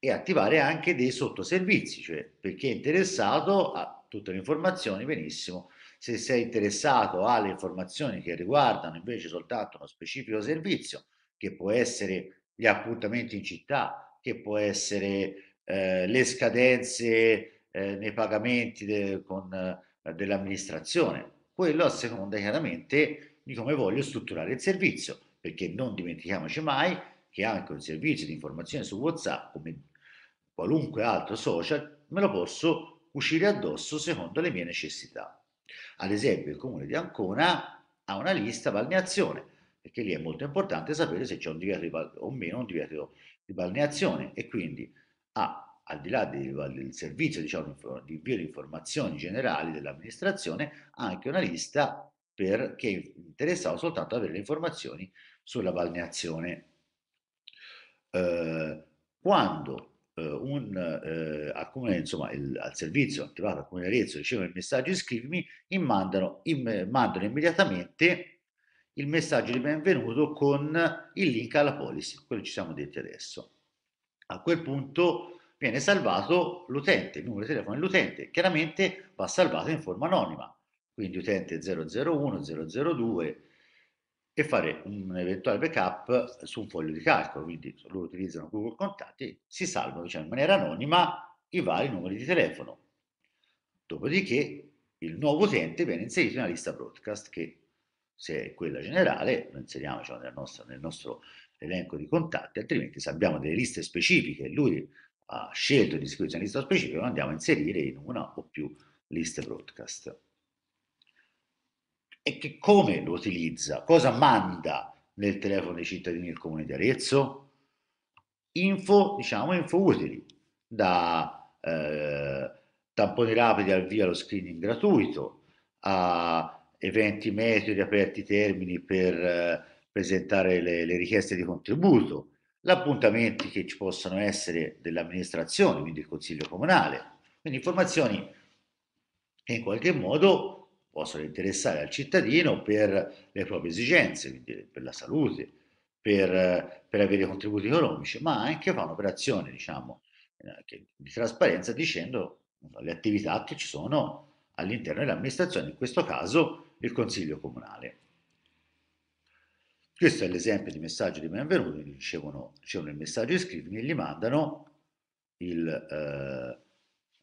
e attivare anche dei sottoservizi, cioè per chi è interessato a tutte le informazioni, benissimo, se sei interessato alle informazioni che riguardano invece soltanto uno specifico servizio, che può essere gli appuntamenti in città, che può essere eh, le scadenze eh, nei pagamenti de, con, eh, dell'amministrazione, quello a seconda chiaramente di come voglio strutturare il servizio, perché non dimentichiamoci mai che anche un servizio di informazione su WhatsApp, come qualunque altro social, me lo posso uscire addosso secondo le mie necessità. Ad esempio il comune di Ancona ha una lista balneazione, perché lì è molto importante sapere se c'è un divieto o meno un divieto di balneazione e quindi ha, al di là del, del servizio diciamo, di invio di informazioni generali dell'amministrazione, anche una lista per, che è interessato soltanto ad avere le informazioni sulla balneazione. Eh, quando eh, un, eh, a insomma, il, al servizio attivato al Comune di Arezzo ricevono il messaggio iscrivimi, mandano, in, mandano immediatamente il messaggio di benvenuto con il link alla policy, quello ci siamo detti adesso. A quel punto viene salvato l'utente, il numero di telefono dell'utente, chiaramente va salvato in forma anonima, quindi utente 001, 002, e fare un eventuale backup su un foglio di calcolo. Quindi loro utilizzano Google Contatti, si salvano diciamo, in maniera anonima i vari numeri di telefono. Dopodiché il nuovo utente viene inserito nella lista broadcast che se è quella generale lo inseriamo cioè, nel, nostro, nel nostro elenco di contatti, altrimenti se abbiamo delle liste specifiche e lui ha scelto di iscriversi a una lista specifica lo andiamo a inserire in una o più liste broadcast e che come lo utilizza, cosa manda nel telefono dei cittadini del comune di Arezzo? Info, diciamo, info utili, da eh, tamponi rapidi al via lo screening gratuito, a eventi metodi aperti termini per eh, presentare le, le richieste di contributo, gli appuntamenti che ci possono essere dell'amministrazione, quindi il consiglio comunale, quindi informazioni che in qualche modo possono interessare al cittadino per le proprie esigenze, quindi per la salute, per, per avere contributi economici, ma anche fa un'operazione diciamo, eh, di trasparenza dicendo le attività che ci sono all'interno dell'amministrazione, in questo caso il Consiglio Comunale. Questo è l'esempio di messaggio di benvenuto, quindi ricevono, ricevono il messaggio iscrivimi e gli mandano il eh,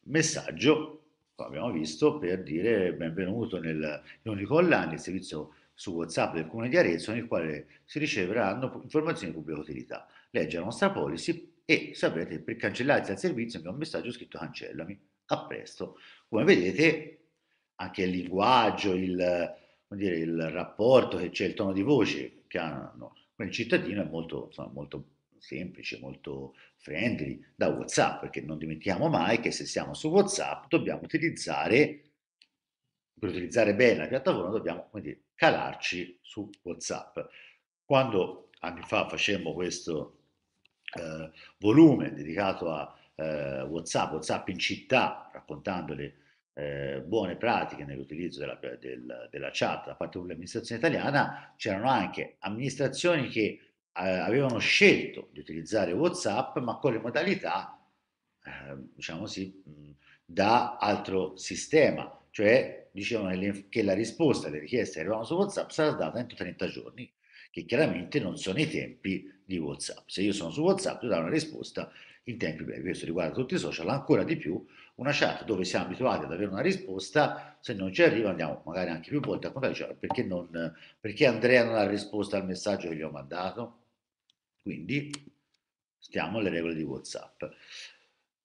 messaggio abbiamo visto, per dire benvenuto nel l'unico online, il servizio su WhatsApp del Comune di Arezzo, nel quale si riceveranno informazioni di pubblica utilità. Legge la nostra policy e saprete per cancellarsi dal servizio abbiamo un messaggio scritto cancellami. A presto. Come vedete, anche il linguaggio, il, dire, il rapporto che c'è, il tono di voce che hanno con il cittadino è molto, insomma, molto semplice, molto friendly, da WhatsApp, perché non dimentichiamo mai che se siamo su WhatsApp dobbiamo utilizzare, per utilizzare bene la piattaforma, dobbiamo dire, calarci su WhatsApp. Quando anni fa facemmo questo eh, volume dedicato a eh, WhatsApp, WhatsApp in città, raccontando le eh, buone pratiche nell'utilizzo della, del, della chat da parte dell'amministrazione italiana, c'erano anche amministrazioni che eh, avevano scelto di utilizzare WhatsApp, ma con le modalità, eh, diciamo sì, mm, da altro sistema, cioè dicevano che la risposta alle richieste che arrivavano su WhatsApp sarà data entro 30 giorni, che chiaramente non sono i tempi di WhatsApp. Se io sono su WhatsApp, devo dare una risposta in tempi brevi. Questo riguarda tutti i social, ancora di più una chat dove siamo abituati ad avere una risposta, se non ci arriva andiamo magari anche più volte a contare, cioè, perché, perché Andrea non ha risposto al messaggio che gli ho mandato quindi stiamo alle regole di WhatsApp.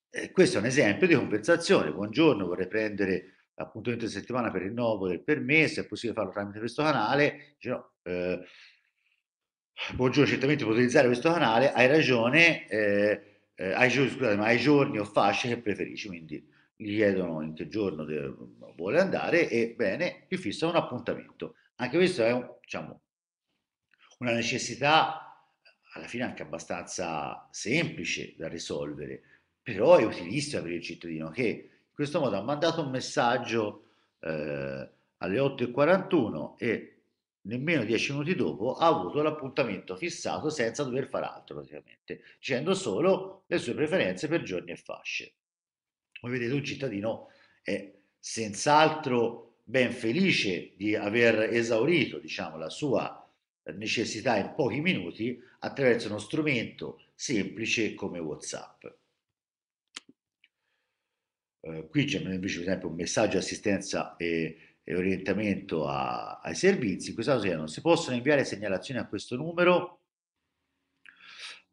Eh, questo è un esempio di compensazione. Buongiorno, vorrei prendere appuntamento di settimana per il nuovo del permesso, è possibile farlo tramite questo canale. Dice, no, eh, buongiorno, certamente puoi utilizzare questo canale, hai ragione, eh, eh, hai, scusate, ma hai giorni o fasce che preferisci, quindi gli chiedono in che giorno de- vuole andare e bene, gli fissano un appuntamento. Anche questo è un, diciamo, una necessità alla fine anche abbastanza semplice da risolvere, però è utilissima per il cittadino che in questo modo ha mandato un messaggio eh, alle 8.41 e nemmeno 10 minuti dopo ha avuto l'appuntamento fissato senza dover fare altro praticamente, dicendo solo le sue preferenze per giorni e fasce. Come vedete un cittadino è senz'altro ben felice di aver esaurito diciamo, la sua necessità in pochi minuti attraverso uno strumento semplice come WhatsApp. Eh, qui c'è invece per esempio un messaggio assistenza e, e orientamento a, ai servizi, in questo caso non si possono inviare segnalazioni a questo numero,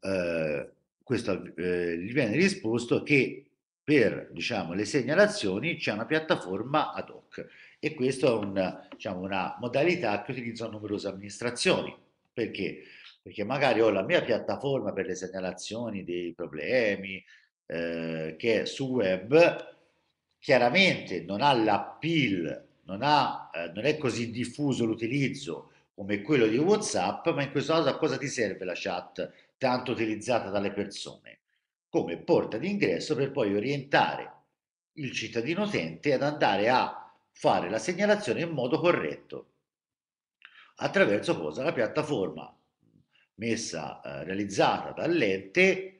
eh, questo eh, gli viene risposto che per diciamo, le segnalazioni c'è una piattaforma ad hoc e questa è un, diciamo, una modalità che utilizzano numerose amministrazioni. Perché? Perché magari ho la mia piattaforma per le segnalazioni dei problemi eh, che è su web, chiaramente non ha l'appeal, non, ha, eh, non è così diffuso l'utilizzo come quello di WhatsApp, ma in questo caso a cosa ti serve la chat tanto utilizzata dalle persone? Come porta d'ingresso per poi orientare il cittadino utente ad andare a fare la segnalazione in modo corretto. Attraverso cosa? La piattaforma messa, eh, realizzata dall'ente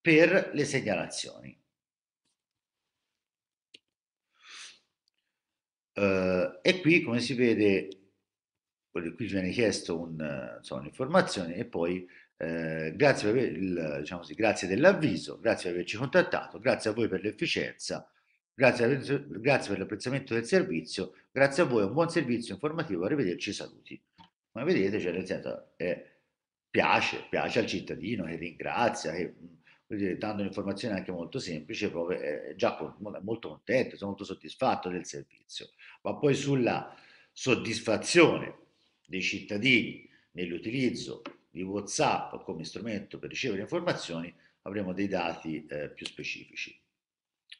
per le segnalazioni. Eh, e qui, come si vede, qui viene chiesto un'informazione e poi eh, grazie, diciamo così, grazie dell'avviso, grazie per averci contattato, grazie a voi per l'efficienza Grazie, grazie per l'apprezzamento del servizio, grazie a voi, un buon servizio informativo, arrivederci, saluti. Come vedete, cioè, nel senso, eh, piace, piace al cittadino che ringrazia, che mm, dando un'informazione anche molto semplice, proprio, eh, già molto contento, sono molto soddisfatto del servizio. Ma poi sulla soddisfazione dei cittadini nell'utilizzo di WhatsApp come strumento per ricevere informazioni avremo dei dati eh, più specifici.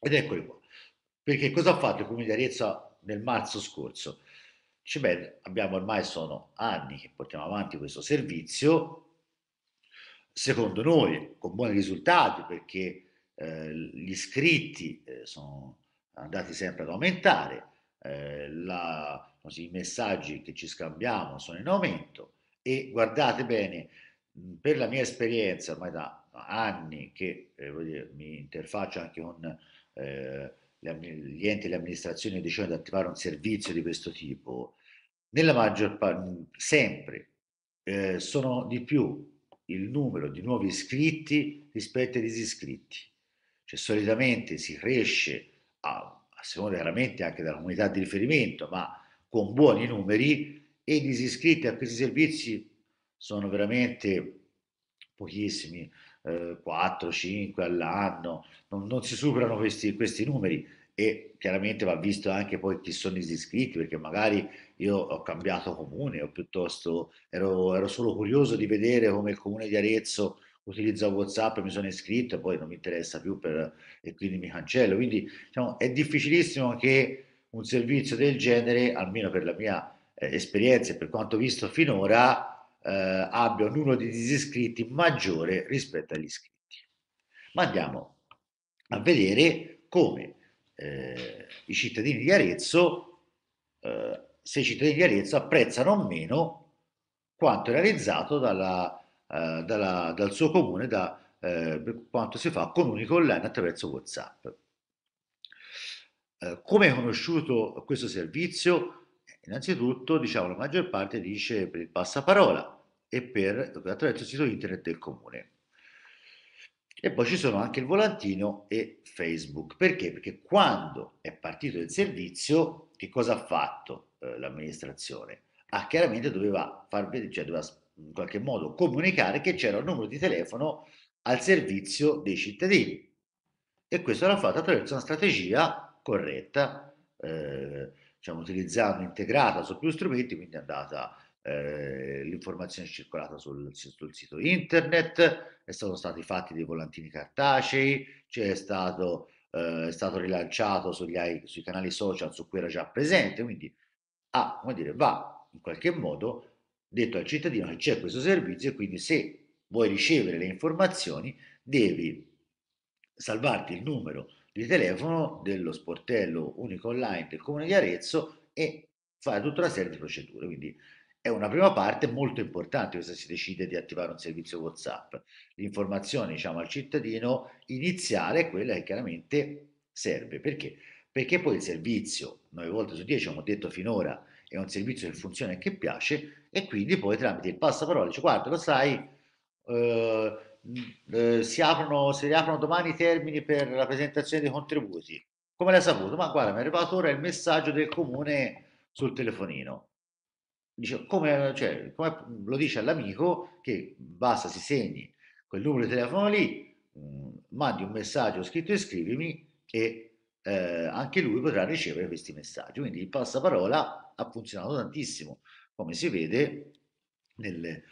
Ed eccoli qua. Perché cosa ha fatto il Comune di Arezzo nel marzo scorso? Dice, beh, abbiamo ormai sono anni che portiamo avanti questo servizio, secondo noi con buoni risultati perché eh, gli iscritti eh, sono andati sempre ad aumentare, eh, la, così, i messaggi che ci scambiamo sono in aumento e guardate bene, per la mia esperienza ormai da anni che eh, dire, mi interfaccio anche con eh, gli enti e le amministrazioni decidono di attivare un servizio di questo tipo, nella maggior parte, mhmm, sempre, eh, sono di più il numero di nuovi iscritti rispetto ai disiscritti. Cioè solitamente si cresce, a, a seconda chiaramente anche della comunità di riferimento, ma con buoni numeri e i disiscritti a questi servizi sono veramente pochissimi eh, 4, 5 all'anno, non, non si superano questi, questi numeri e chiaramente va visto anche poi chi sono gli iscritti perché magari io ho cambiato comune o piuttosto ero, ero solo curioso di vedere come il comune di Arezzo utilizza Whatsapp, mi sono iscritto e poi non mi interessa più per, e quindi mi cancello. Quindi diciamo, è difficilissimo che un servizio del genere, almeno per la mia eh, esperienza e per quanto visto finora, eh, abbia un numero di disiscritti maggiore rispetto agli iscritti. Ma andiamo a vedere come eh, i cittadini di Arezzo, eh, se i cittadini di Arezzo apprezzano o meno quanto realizzato dalla, eh, dalla, dal suo comune, da eh, quanto si fa con Unico Online attraverso WhatsApp. Eh, come è conosciuto questo servizio? Innanzitutto, diciamo, la maggior parte dice per il passaparola, e per, attraverso il sito internet del comune. E poi ci sono anche il volantino e Facebook. Perché? Perché quando è partito il servizio, che cosa ha fatto eh, l'amministrazione? Ah, chiaramente doveva far vedere, cioè doveva in qualche modo comunicare che c'era un numero di telefono al servizio dei cittadini. E questo l'ha fatto attraverso una strategia corretta, eh, diciamo utilizzando, integrata su più strumenti, quindi è andata eh, l'informazione è circolata sul, sul, sito internet, è stato stati fatti dei volantini cartacei, cioè è, stato, eh, è stato, rilanciato sugli, sui canali social su cui era già presente, quindi ah, dire, va in qualche modo detto al cittadino che c'è questo servizio e quindi se vuoi ricevere le informazioni devi salvarti il numero di telefono dello sportello unico online del comune di Arezzo e fare tutta una serie di procedure. Quindi è una prima parte molto importante se si decide di attivare un servizio WhatsApp. L'informazione diciamo, al cittadino iniziale è quella che chiaramente serve. Perché? Perché poi il servizio, 9 volte su 10, come ho detto finora, è un servizio che funziona e che piace e quindi poi tramite il passaparola dice guarda lo sai eh, mm, eh, si aprono, si riaprono domani i termini per la presentazione dei contributi come l'hai saputo? ma guarda mi è arrivato ora il messaggio del comune sul telefonino Dice, come, cioè, come lo dice all'amico che basta si segni quel numero di telefono lì, mm, mandi un messaggio scritto e scrivimi e eh, anche lui potrà ricevere questi messaggi. Quindi il passaparola ha funzionato tantissimo, come si vede nel, eh,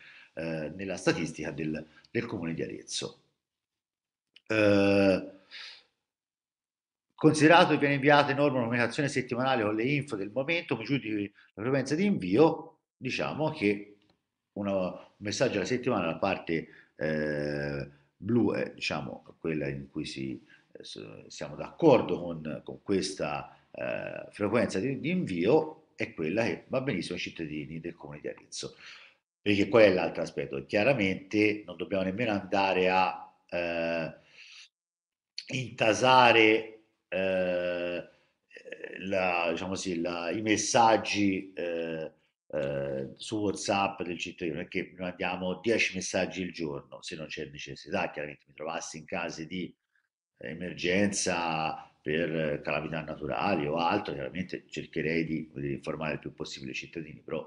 nella statistica del, del, comune di Arezzo. Eh, considerato che viene inviata enorme una comunicazione settimanale con le info del momento, mi giudichi la frequenza di invio, diciamo che un messaggio alla settimana, la parte eh, blu è diciamo, quella in cui si, eh, siamo d'accordo con, con, questa eh, frequenza di, di, invio, è quella che va benissimo ai cittadini del comune di Arezzo. Perché qual è l'altro aspetto? Chiaramente non dobbiamo nemmeno andare a eh, intasare eh, la, diciamo sì, la, i messaggi eh, su WhatsApp del cittadino, perché mandiamo 10 messaggi al giorno se non c'è necessità, chiaramente mi trovassi in casi di emergenza per calamità naturali o altro, chiaramente cercherei di, di informare il più possibile i cittadini, però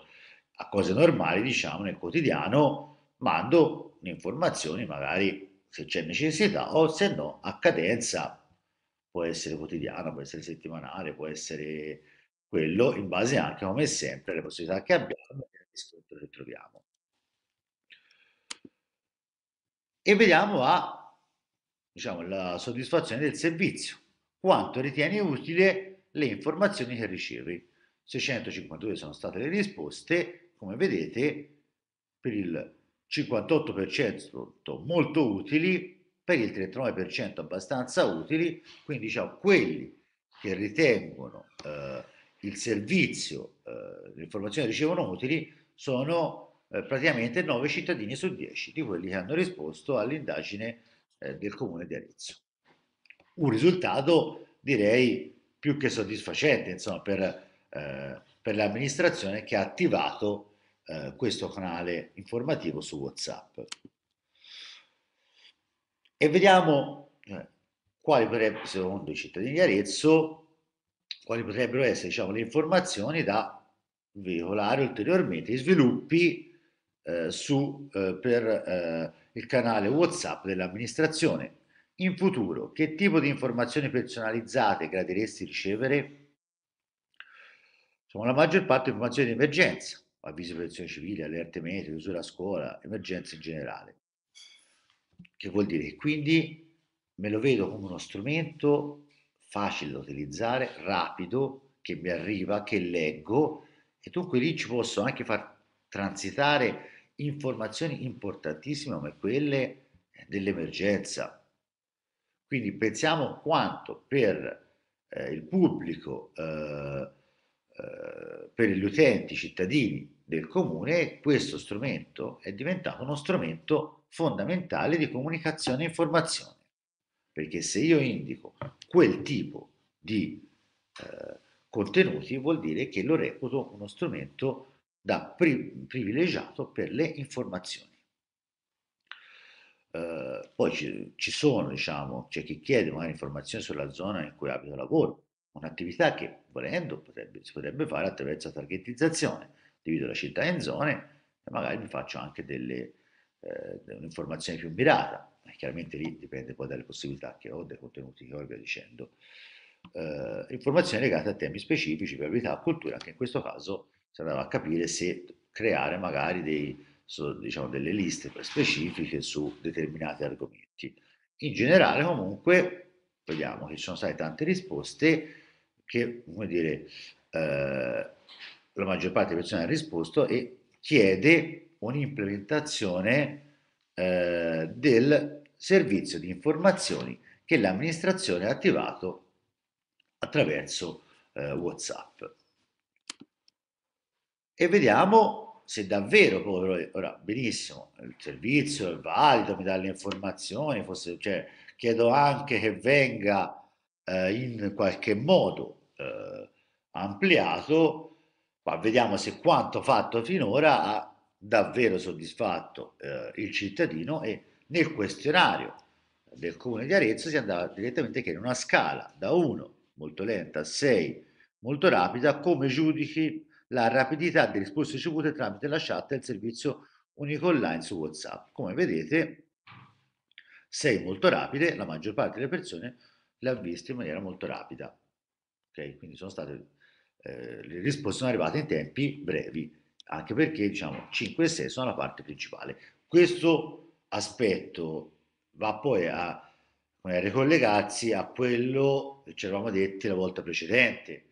a cose normali, diciamo, nel quotidiano mando le informazioni magari se c'è necessità o se no a cadenza può essere quotidiana, può essere settimanale, può essere quello in base anche, come sempre, alle possibilità che abbiamo e al discorso che troviamo. E vediamo a, diciamo, la soddisfazione del servizio, quanto ritieni utile le informazioni che ricevi. 652 sono state le risposte, come vedete, per il 58% molto utili, per il 39% abbastanza utili, quindi diciamo quelli che ritengono eh, il servizio, eh, le informazioni che ricevono utili sono eh, praticamente 9 cittadini su 10 di quelli che hanno risposto all'indagine eh, del comune di Arezzo. Un risultato direi più che soddisfacente insomma, per, eh, per l'amministrazione che ha attivato eh, questo canale informativo su WhatsApp. E vediamo eh, quali, per, secondo i cittadini di Arezzo, quali potrebbero essere diciamo, le informazioni da veicolare ulteriormente, gli sviluppi eh, su, eh, per eh, il canale WhatsApp dell'amministrazione. In futuro, che tipo di informazioni personalizzate gradiresti ricevere? Sono la maggior parte di informazioni di emergenza, avviso di protezione civile, allerte meteo, chiusura a scuola, emergenze in generale. Che vuol dire? Quindi me lo vedo come uno strumento facile da utilizzare, rapido, che mi arriva, che leggo e dunque lì ci posso anche far transitare informazioni importantissime come quelle eh, dell'emergenza. Quindi pensiamo quanto per eh, il pubblico, eh, eh, per gli utenti, i cittadini del comune, questo strumento è diventato uno strumento fondamentale di comunicazione e informazione. Perché se io indico quel tipo di eh, contenuti vuol dire che lo reputo uno strumento da pri- privilegiato per le informazioni. Eh, poi ci, ci, sono, diciamo, c'è chi chiede magari informazioni sulla zona in cui abito lavoro, un'attività che volendo potrebbe, si potrebbe fare attraverso la targetizzazione. Divido la città in zone e magari mi faccio anche delle, eh, un'informazione più mirata e eh, chiaramente lì dipende poi dalle possibilità che ho, dai contenuti che ho via dicendo. Eh, informazioni legate a temi specifici, viabilità, cultura, anche in questo caso si andava a capire se creare magari dei, diciamo, delle liste specifiche su determinati argomenti. In generale comunque vediamo che ci sono state tante risposte che, come dire, eh, la maggior parte delle persone ha risposto e chiede un'implementazione eh, del servizio di informazioni che l'amministrazione ha attivato attraverso eh, WhatsApp. E vediamo se davvero, poi, ora benissimo, il servizio è valido, mi dà le informazioni, forse, cioè, chiedo anche che venga eh, in qualche modo eh, ampliato, ma vediamo se quanto fatto finora ha davvero soddisfatto eh, il cittadino e nel questionario del comune di Arezzo si andava direttamente a chiedere una scala da 1 molto lenta a 6 molto rapida come giudichi la rapidità delle risposte ricevute tramite la chat del servizio unico online su WhatsApp. Come vedete 6 molto rapide, la maggior parte delle persone le ha viste in maniera molto rapida. Okay? Quindi sono state, eh, le risposte sono arrivate in tempi brevi, anche perché diciamo 5 e 6 sono la parte principale. Questo aspetto va poi a ricollegarsi a quello che ci eravamo detti la volta precedente.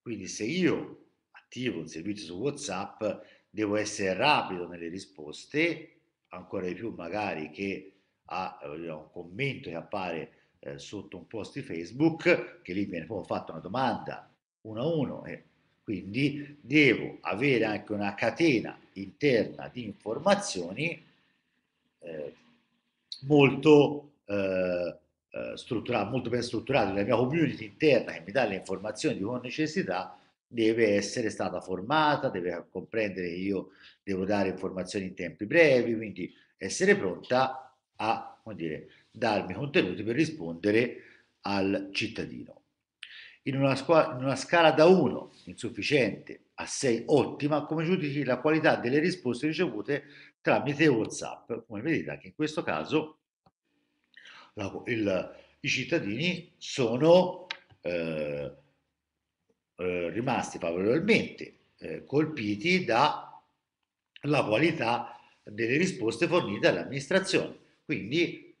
Quindi se io attivo un servizio su WhatsApp, devo essere rapido nelle risposte, ancora di più magari che a eh, un commento che appare eh, sotto un post di Facebook, che lì viene poi fatta una domanda uno a uno. Eh. Quindi devo avere anche una catena interna di informazioni eh, molto, eh, eh strutturato, molto ben strutturato. La mia community interna che mi dà le informazioni di cui ho necessità deve essere stata formata, deve comprendere che io devo dare informazioni in tempi brevi, quindi essere pronta a come dire, darmi contenuti per rispondere al cittadino. In una, in una scala da 1, insufficiente, a 6, ottima, come giudichi la qualità delle risposte ricevute tramite WhatsApp, come vedete anche in questo caso la, il, i cittadini sono eh, eh, rimasti favorevolmente eh, colpiti dalla qualità delle risposte fornite dall'amministrazione. Quindi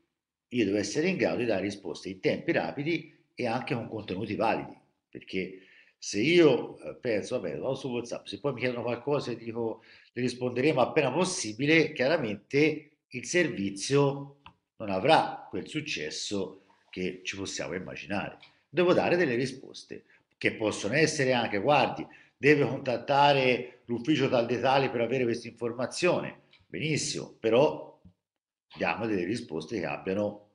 io devo essere in grado di dare risposte in tempi rapidi e anche con contenuti validi, perché se io eh, penso, vabbè, vado su WhatsApp, se poi mi chiedono qualcosa e dico le risponderemo appena possibile, chiaramente il servizio non avrà quel successo che ci possiamo immaginare. Devo dare delle risposte che possono essere anche, guardi, deve contattare l'ufficio tal dei per avere questa informazione. Benissimo, però diamo delle risposte che abbiano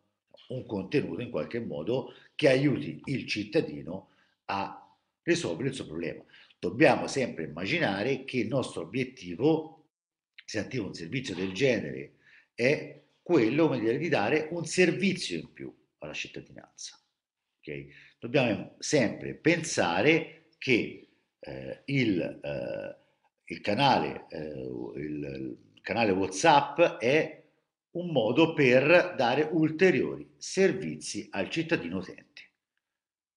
un contenuto in qualche modo che aiuti il cittadino a risolvere il suo problema. Dobbiamo sempre immaginare che il nostro obiettivo, se attivo un servizio del genere, è quello di dare un servizio in più alla cittadinanza. Okay? Dobbiamo sempre pensare che eh, il, eh, il, canale, eh, il, il canale WhatsApp è un modo per dare ulteriori servizi al cittadino utente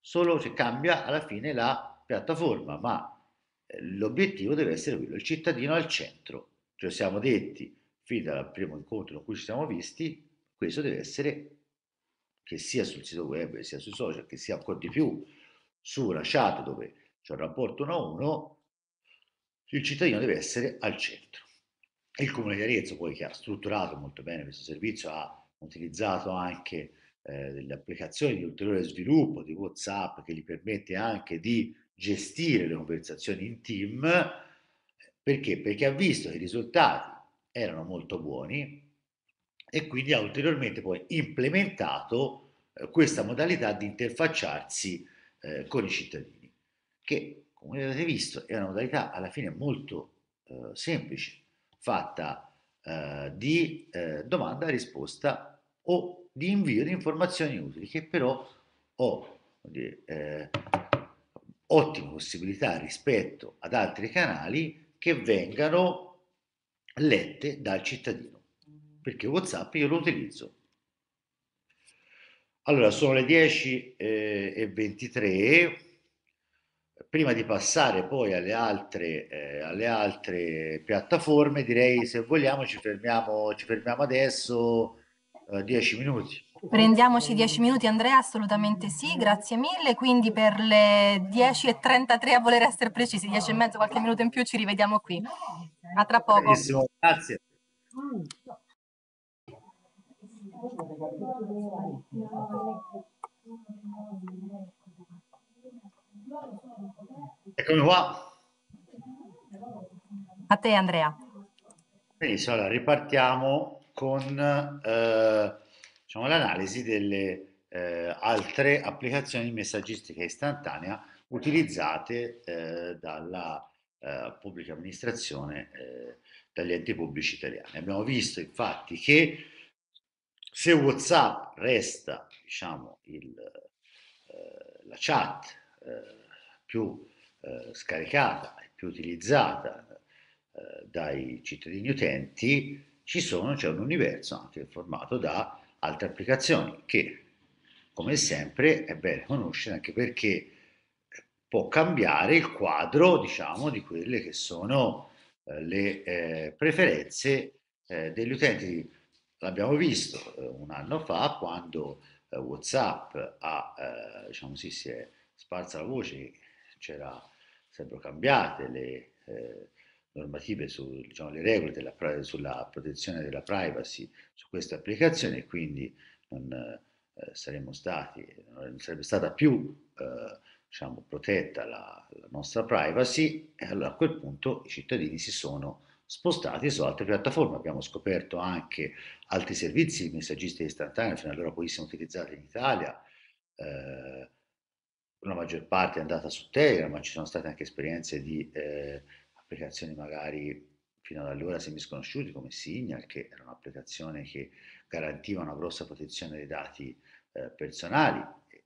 solo se cambia alla fine la piattaforma, ma eh, l'obiettivo deve essere quello, il cittadino al centro. Cioè siamo detti, fin dal primo incontro in cui ci siamo visti, questo deve essere che sia sul sito web, sia sui social, che sia ancora di più su una chat dove c'è un rapporto uno a uno, il cittadino deve essere al centro. Il Comune di Arezzo, poi che ha strutturato molto bene questo servizio, ha utilizzato anche eh, delle applicazioni di ulteriore sviluppo di WhatsApp che gli permette anche di gestire le conversazioni in team, perché? Perché ha visto che i risultati erano molto buoni e quindi ha ulteriormente poi implementato eh, questa modalità di interfacciarsi eh, con i cittadini, che come avete visto è una modalità alla fine molto eh, semplice, fatta di domanda-risposta o di invio di informazioni utili che però ho eh, ottime possibilità rispetto ad altri canali che vengano lette dal cittadino perché whatsapp io lo utilizzo allora sono le 10 eh, e 23 prima di passare poi alle altre, eh, alle altre piattaforme direi se vogliamo ci fermiamo, ci fermiamo adesso 10 eh, minuti. Prendiamoci 10 minuti Andrea, assolutamente sì, grazie mille. Quindi per le 10.33 a voler essere precisi, 10 e mezzo, qualche minuto in più, ci rivediamo qui. A tra poco. Benissimo, grazie. Eccomi qua. A te Andrea. Benissimo, allora ripartiamo con eh, diciamo, l'analisi delle eh, altre applicazioni di messaggistica istantanea utilizzate eh, dalla eh, pubblica amministrazione, eh, dagli enti pubblici italiani. Abbiamo visto infatti che se WhatsApp resta diciamo, il, eh, la chat più scaricata e più utilizzata dai cittadini utenti, ci sono, c'è un universo anche formato da altre applicazioni che, come sempre, è bene conoscere anche perché può cambiare il quadro, diciamo, di quelle che sono eh, le eh, preferenze eh, degli utenti. L'abbiamo visto eh, un anno fa quando eh, WhatsApp ha, diciamo sì, si è sparsa la voce, c'era, sempre cambiate le normative sulle diciamo, regole della, sulla protezione della privacy su questa applicazione, quindi non, eh, stati, non sarebbe stata più eh, diciamo, protetta la, la, nostra privacy e allora a quel punto i cittadini si sono spostati su altre piattaforme. Abbiamo scoperto anche altri servizi di messaggisti istantanei, fino ad allora pochissimo utilizzati in Italia. Eh, la maggior parte è andata su Telegram, ma ci sono state anche esperienze di eh, applicazioni magari fino ad allora semi sconosciuti come Signal, che era un'applicazione che garantiva una grossa protezione dei dati eh, personali,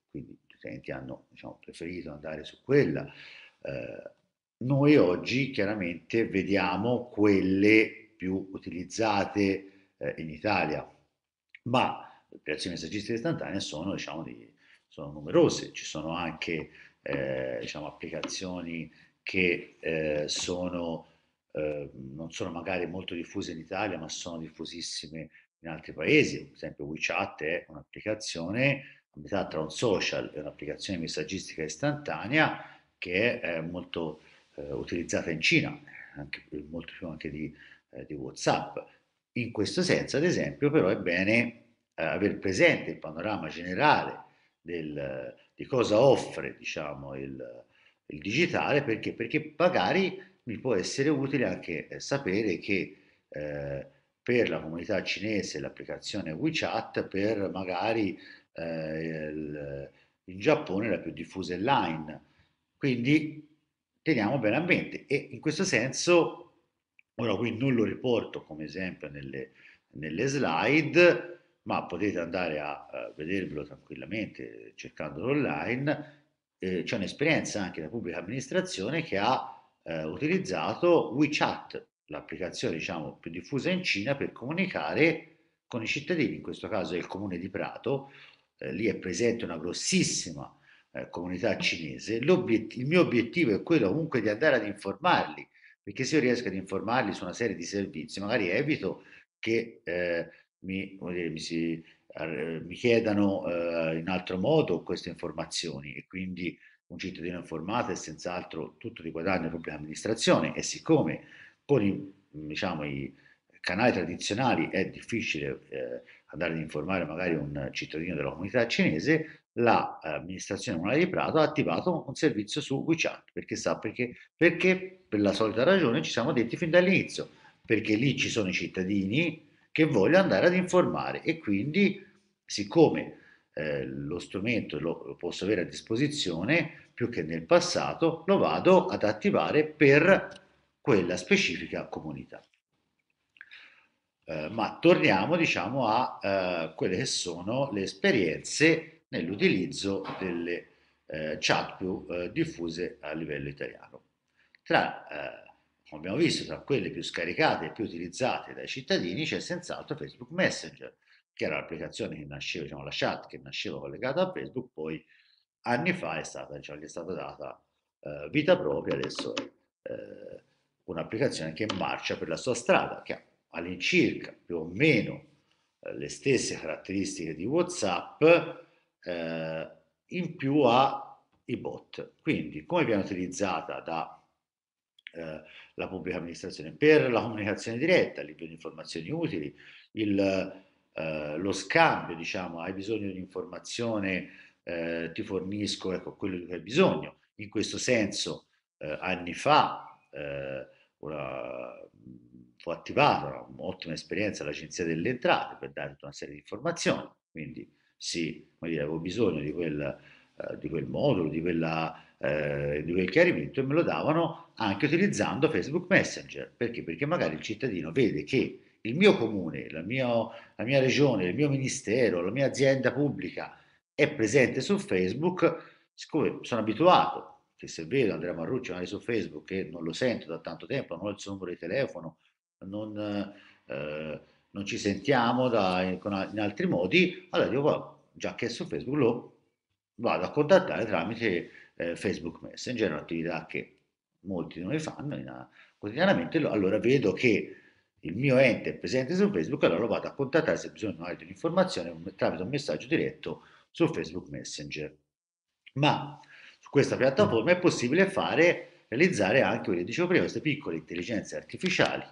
quindi gli utenti hanno diciamo, preferito andare su quella. Eh, noi oggi chiaramente vediamo quelle più utilizzate eh, in Italia, ma le applicazioni saggistiche istantanee sono, diciamo, di, sono numerose, ci sono anche eh, diciamo, applicazioni che eh, sono, eh, non sono magari molto diffuse in Italia, ma sono diffusissime in altri paesi. Per esempio WeChat è un'applicazione, a metà tra un social e un'applicazione messaggistica istantanea che è eh, molto eh, utilizzata in Cina, anche, molto più anche di, eh, di WhatsApp. In questo senso, ad esempio, però è bene eh, aver presente il panorama generale del, di cosa offre diciamo, il, il digitale perché? Perché magari mi può essere utile anche eh, sapere che eh, per la comunità cinese l'applicazione WeChat, per magari eh, il, in Giappone la più diffusa è Line. Quindi teniamo bene a mente e in questo senso, ora qui non lo riporto come esempio nelle, nelle slide, ma potete andare a, a vedervelo tranquillamente cercandolo online eh, c'è un'esperienza anche da pubblica amministrazione che ha eh, utilizzato WeChat, l'applicazione diciamo più diffusa in Cina per comunicare con i cittadini, in questo caso è il comune di Prato, eh, lì è presente una grossissima eh, comunità cinese, il mio obiettivo è quello comunque di andare ad informarli, perché se io riesco ad informarli su una serie di servizi, magari evito che eh, mi, dire, mi si eh, mi chiedano eh, in altro modo queste informazioni e quindi un cittadino informato è senz'altro tutto di guadagno della pubblica amministrazione e siccome con i, diciamo, i canali tradizionali è difficile eh, andare ad informare magari un cittadino della comunità cinese, l'amministrazione eh, comunale di Prato ha attivato un servizio su WeChat perché sa perché, perché per la solita ragione ci siamo detti fin dall'inizio perché lì ci sono i cittadini che vogliono andare ad informare e quindi siccome eh, lo strumento lo, lo posso avere a disposizione più che nel passato, lo vado ad attivare per quella specifica comunità. Eh, ma torniamo diciamo a eh, quelle che sono le esperienze nell'utilizzo delle eh, chat più eh, diffuse a livello italiano. Tra, eh, come abbiamo visto, tra quelle più scaricate e più utilizzate dai cittadini c'è senz'altro Facebook Messenger, che era l'applicazione che nasceva, diciamo, la chat che nasceva collegata a Facebook, poi anni fa è stata, diciamo, gli è stata data eh, vita propria, adesso è eh, un'applicazione che marcia per la sua strada, che ha all'incirca più o meno eh, le stesse caratteristiche di WhatsApp, eh, in più ha i bot. Quindi come viene utilizzata da eh, la pubblica amministrazione per la comunicazione diretta, l'invio di informazioni utili, il eh, lo scambio, diciamo, hai bisogno di informazione, eh, ti fornisco ecco, quello di cui hai bisogno. In questo senso, eh, anni fa una, eh, mm, fu attivata un'ottima esperienza l'Agenzia delle Entrate per dare tutta una serie di informazioni, quindi sì, dire, avevo bisogno di quel, di quel modulo, di quella... Eh, di quel chiarimento e me lo davano anche utilizzando Facebook Messenger. Perché? Perché magari il cittadino vede che il mio comune, la mia, la mia regione, il mio ministero, la mia azienda pubblica è presente su Facebook, siccome sono abituato che se vedo Andrea Marrucci magari su Facebook che non lo sento da tanto tempo, non ho il suo numero di telefono, non, eh, non ci sentiamo da, in, in, altri modi, allora io già che è su Facebook lo vado a contattare tramite eh, Facebook Messenger, un'attività che molti di noi fanno in, quotidianamente, allora vedo che il mio ente è presente su Facebook, allora lo vado a contattare se bisogno di un'informazione tramite un messaggio diretto su Facebook Messenger. Ma su questa piattaforma è possibile fare, realizzare anche, come dicevo prima, queste piccole intelligenze artificiali,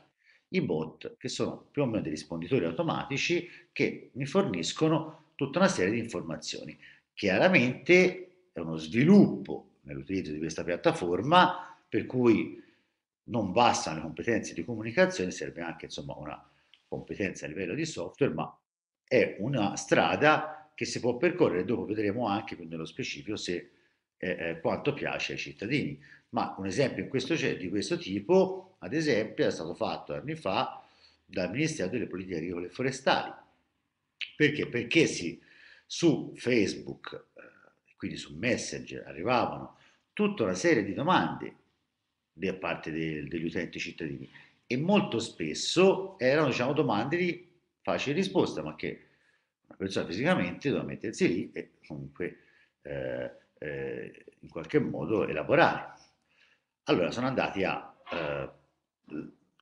i bot, che sono più o meno dei risponditori automatici che mi forniscono tutta una serie di informazioni. Chiaramente è uno sviluppo nell'utilizzo di questa piattaforma, per cui non bastano le competenze di comunicazione, serve anche insomma, una competenza a livello di software, ma è una strada che si può percorrere, dopo vedremo anche più nello specifico se eh, eh quanto piace ai cittadini. Ma un esempio questo, di questo tipo, ad esempio, è stato fatto anni fa dal Ministero delle Politiche Agricole e Forestali. Perché? Perché si, su Facebook, eh, quindi su Messenger, arrivavano tutta una serie di domande da parte de, degli utenti cittadini e molto spesso erano diciamo, domande di facile risposta, ma che una persona fisicamente doveva mettersi lì e comunque eh, eh, in qualche modo elaborare. Allora sono andati a eh,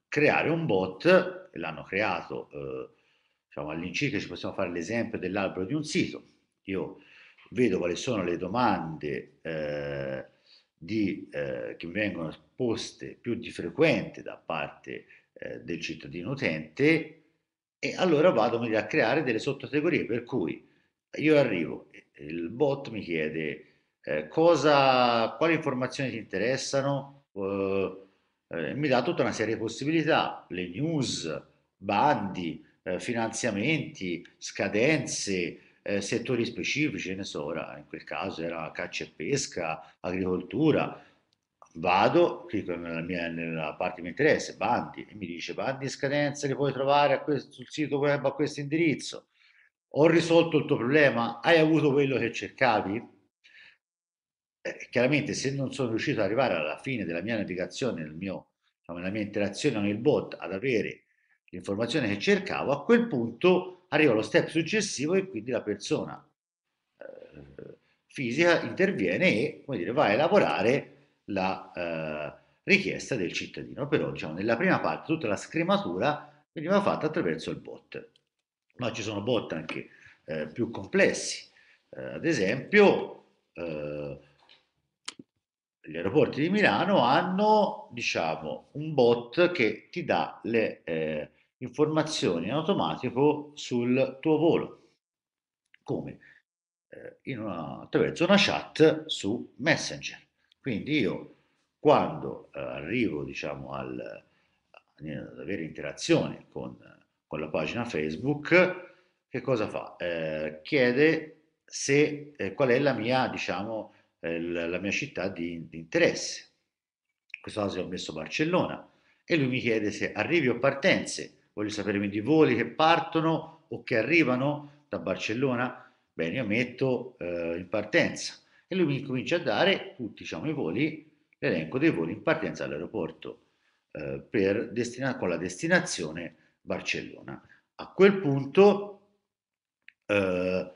creare un bot, l'hanno creato eh, diciamo, all'incirca, ci possiamo fare l'esempio dell'albero di un sito. Io vedo quali sono le domande eh, di, eh, che vengono poste più di frequente da parte eh, del cittadino utente e allora vado a creare delle sottocategorie per cui io arrivo, il bot mi chiede eh, cosa, quali informazioni ti interessano, eh, eh, mi dà tutta una serie di possibilità, le news, bandi, eh, finanziamenti, scadenze, eh, settori specifici, ne so, ora in quel caso era caccia e pesca, agricoltura, vado, clicco nella, mia, nella parte che mi interessa, bandi, e mi dice bandi in scadenza li puoi trovare a questo, sul sito web a questo indirizzo, ho risolto il tuo problema, hai avuto quello che cercavi? Eh, chiaramente se non sono riuscito ad arrivare alla fine della mia navigazione, nel mio, diciamo, nella mia interazione con il bot, ad avere l'informazione che cercavo, a quel punto arriva lo step successivo e quindi la persona eh, fisica interviene e come dire, va a elaborare la eh, richiesta del cittadino. Però diciamo, nella prima parte tutta la scrematura veniva fatta attraverso il bot, ma ci sono bot anche eh, più complessi. Eh, ad esempio, eh, gli aeroporti di Milano hanno diciamo, un bot che ti dà le eh, informazioni in automatico sul tuo volo. Come? Eh, una, attraverso una chat su Messenger. Quindi io quando eh, arrivo diciamo, al, ad avere interazione con, con, la pagina Facebook, che cosa fa? Eh, chiede se, eh, qual è la mia, diciamo, eh, la mia città di, di interesse. In questo caso ho messo Barcellona e lui mi chiede se arrivi o partenze voglio sapere quindi voli che partono o che arrivano da Barcellona, bene, io metto eh, in partenza e lui mi comincia a dare tutti diciamo, i voli, l'elenco dei voli in partenza all'aeroporto eh, destina- con la destinazione Barcellona. A quel punto eh,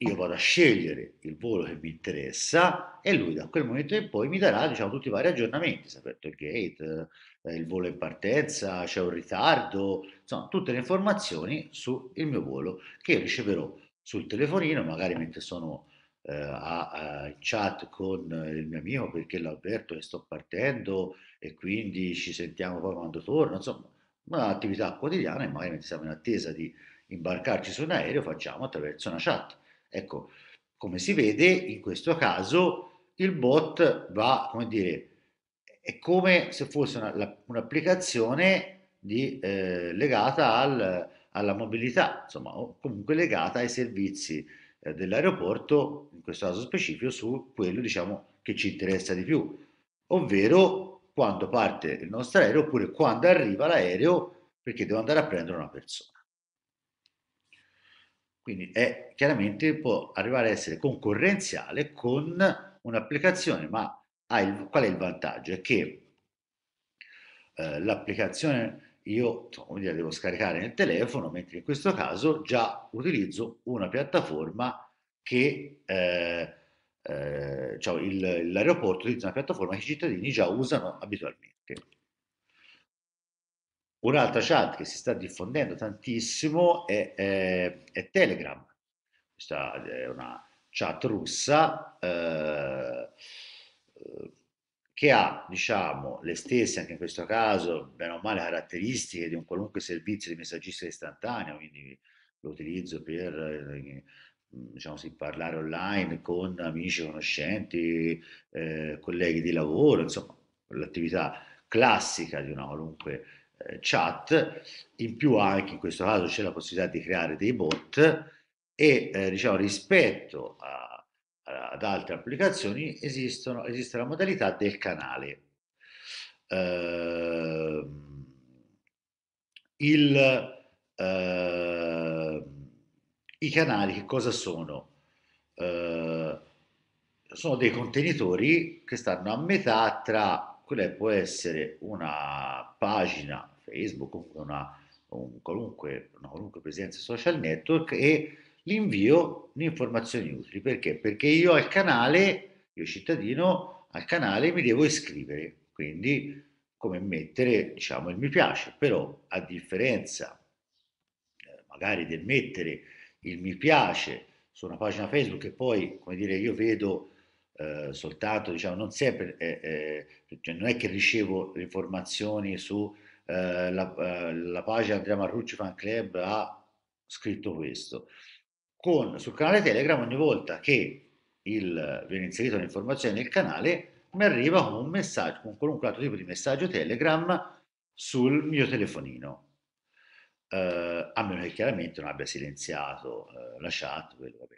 io vado a scegliere il volo che mi interessa e lui da quel momento in poi mi darà diciamo, tutti i vari aggiornamenti, si è aperto il gate, eh, il volo in partenza, c'è un ritardo, insomma tutte le informazioni sul mio volo che io riceverò sul telefonino, magari mentre sono eh, a, a, chat con il mio amico perché l'avverto che eh, sto partendo e quindi ci sentiamo poi quando torno, insomma un'attività quotidiana e magari mentre siamo in attesa di imbarcarci su un aereo facciamo attraverso una chat Ecco, come si vede, in questo caso il bot va, come dire, è come se fosse un'applicazione un eh, legata al, alla mobilità, insomma, o comunque legata ai servizi eh, dell'aeroporto, in questo caso specifico, su quello diciamo, che ci interessa di più, ovvero quando parte il nostro aereo oppure quando arriva l'aereo perché devo andare a prendere una persona. Quindi è, chiaramente può arrivare a essere concorrenziale con un'applicazione, ma il, qual è il vantaggio? È che eh, l'applicazione io come dire, devo scaricare nel telefono, mentre in questo caso già utilizzo una piattaforma che eh, eh, cioè l'aeroporto utilizza una piattaforma che i cittadini già usano abitualmente. Un'altra chat che si sta diffondendo tantissimo è, è, è Telegram, questa è una chat russa eh, che ha, diciamo, le stesse, anche in questo caso, bene o male, caratteristiche di un qualunque servizio di messaggistica istantanea, quindi lo utilizzo per eh, diciamo, parlare online con amici, conoscenti, eh, colleghi di lavoro, insomma, l'attività classica di una qualunque eh, chat, in più anche in questo caso c'è la possibilità di creare dei bot e eh, diciamo rispetto a, a, ad altre applicazioni esistono, esiste la modalità del canale. Ehm, eh, il, I canali che cosa sono? Eh, sono dei contenitori che stanno a metà tra quella può essere una pagina Facebook, una, un qualunque, una qualunque presenza social network e l'invio di informazioni utili. Perché? Perché io al canale, io cittadino, al canale mi devo iscrivere, quindi come mettere diciamo, il mi piace, però a differenza eh, magari del mettere il mi piace su una pagina Facebook e poi, come dire, io vedo eh, soltanto, diciamo, non sempre, eh, eh, cioè non è che ricevo informazioni su eh, la, la, pagina Andrea Marrucci Fan Club ha scritto questo. Con, sul canale Telegram ogni volta che il, viene inserita un'informazione nel canale mi arriva con un messaggio, con qualunque altro tipo di messaggio Telegram sul mio telefonino. Eh, a meno che chiaramente non abbia silenziato eh, la chat, quello, vabbè,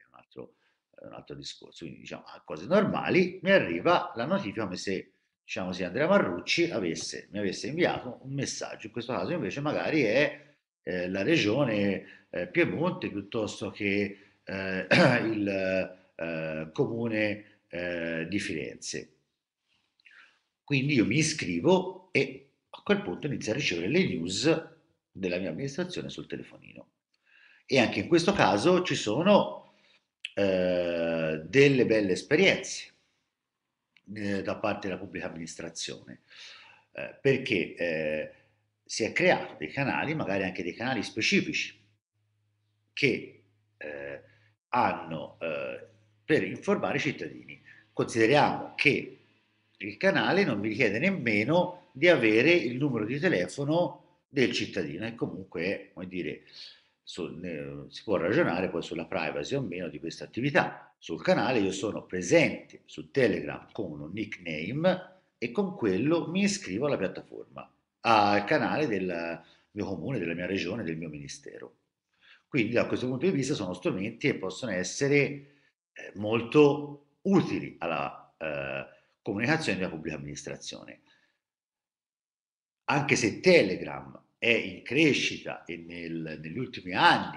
un altro discorso. Quindi, diciamo, a cose normali mi arriva la notifica come se, diciamo, se Andrea Marrucci avesse, mi avesse inviato un messaggio. In questo caso, invece, magari è eh, la regione eh, Piemonte piuttosto che eh, *clears throat* il eh, comune eh, di Firenze. Quindi io mi iscrivo e a quel punto inizio a ricevere le news della mia amministrazione sul telefonino. E anche in questo caso ci sono eh, delle belle esperienze eh, da parte della pubblica amministrazione, eh, perché eh, si è creato dei canali, magari anche dei canali specifici, che eh, hanno per informare i cittadini. Consideriamo che il canale non mi richiede nemmeno di avere il numero di telefono del cittadino e comunque, come dire, su, ne, si può ragionare poi sulla privacy o meno di questa attività. Sul canale io sono presente su Telegram con un nickname e con quello mi iscrivo alla piattaforma, al canale del mio comune, della mia regione, del mio ministero. Quindi da questo punto di vista sono strumenti che possono essere eh, molto utili alla eh, comunicazione della pubblica amministrazione. Anche se Telegram è in crescita e nel, negli ultimi anni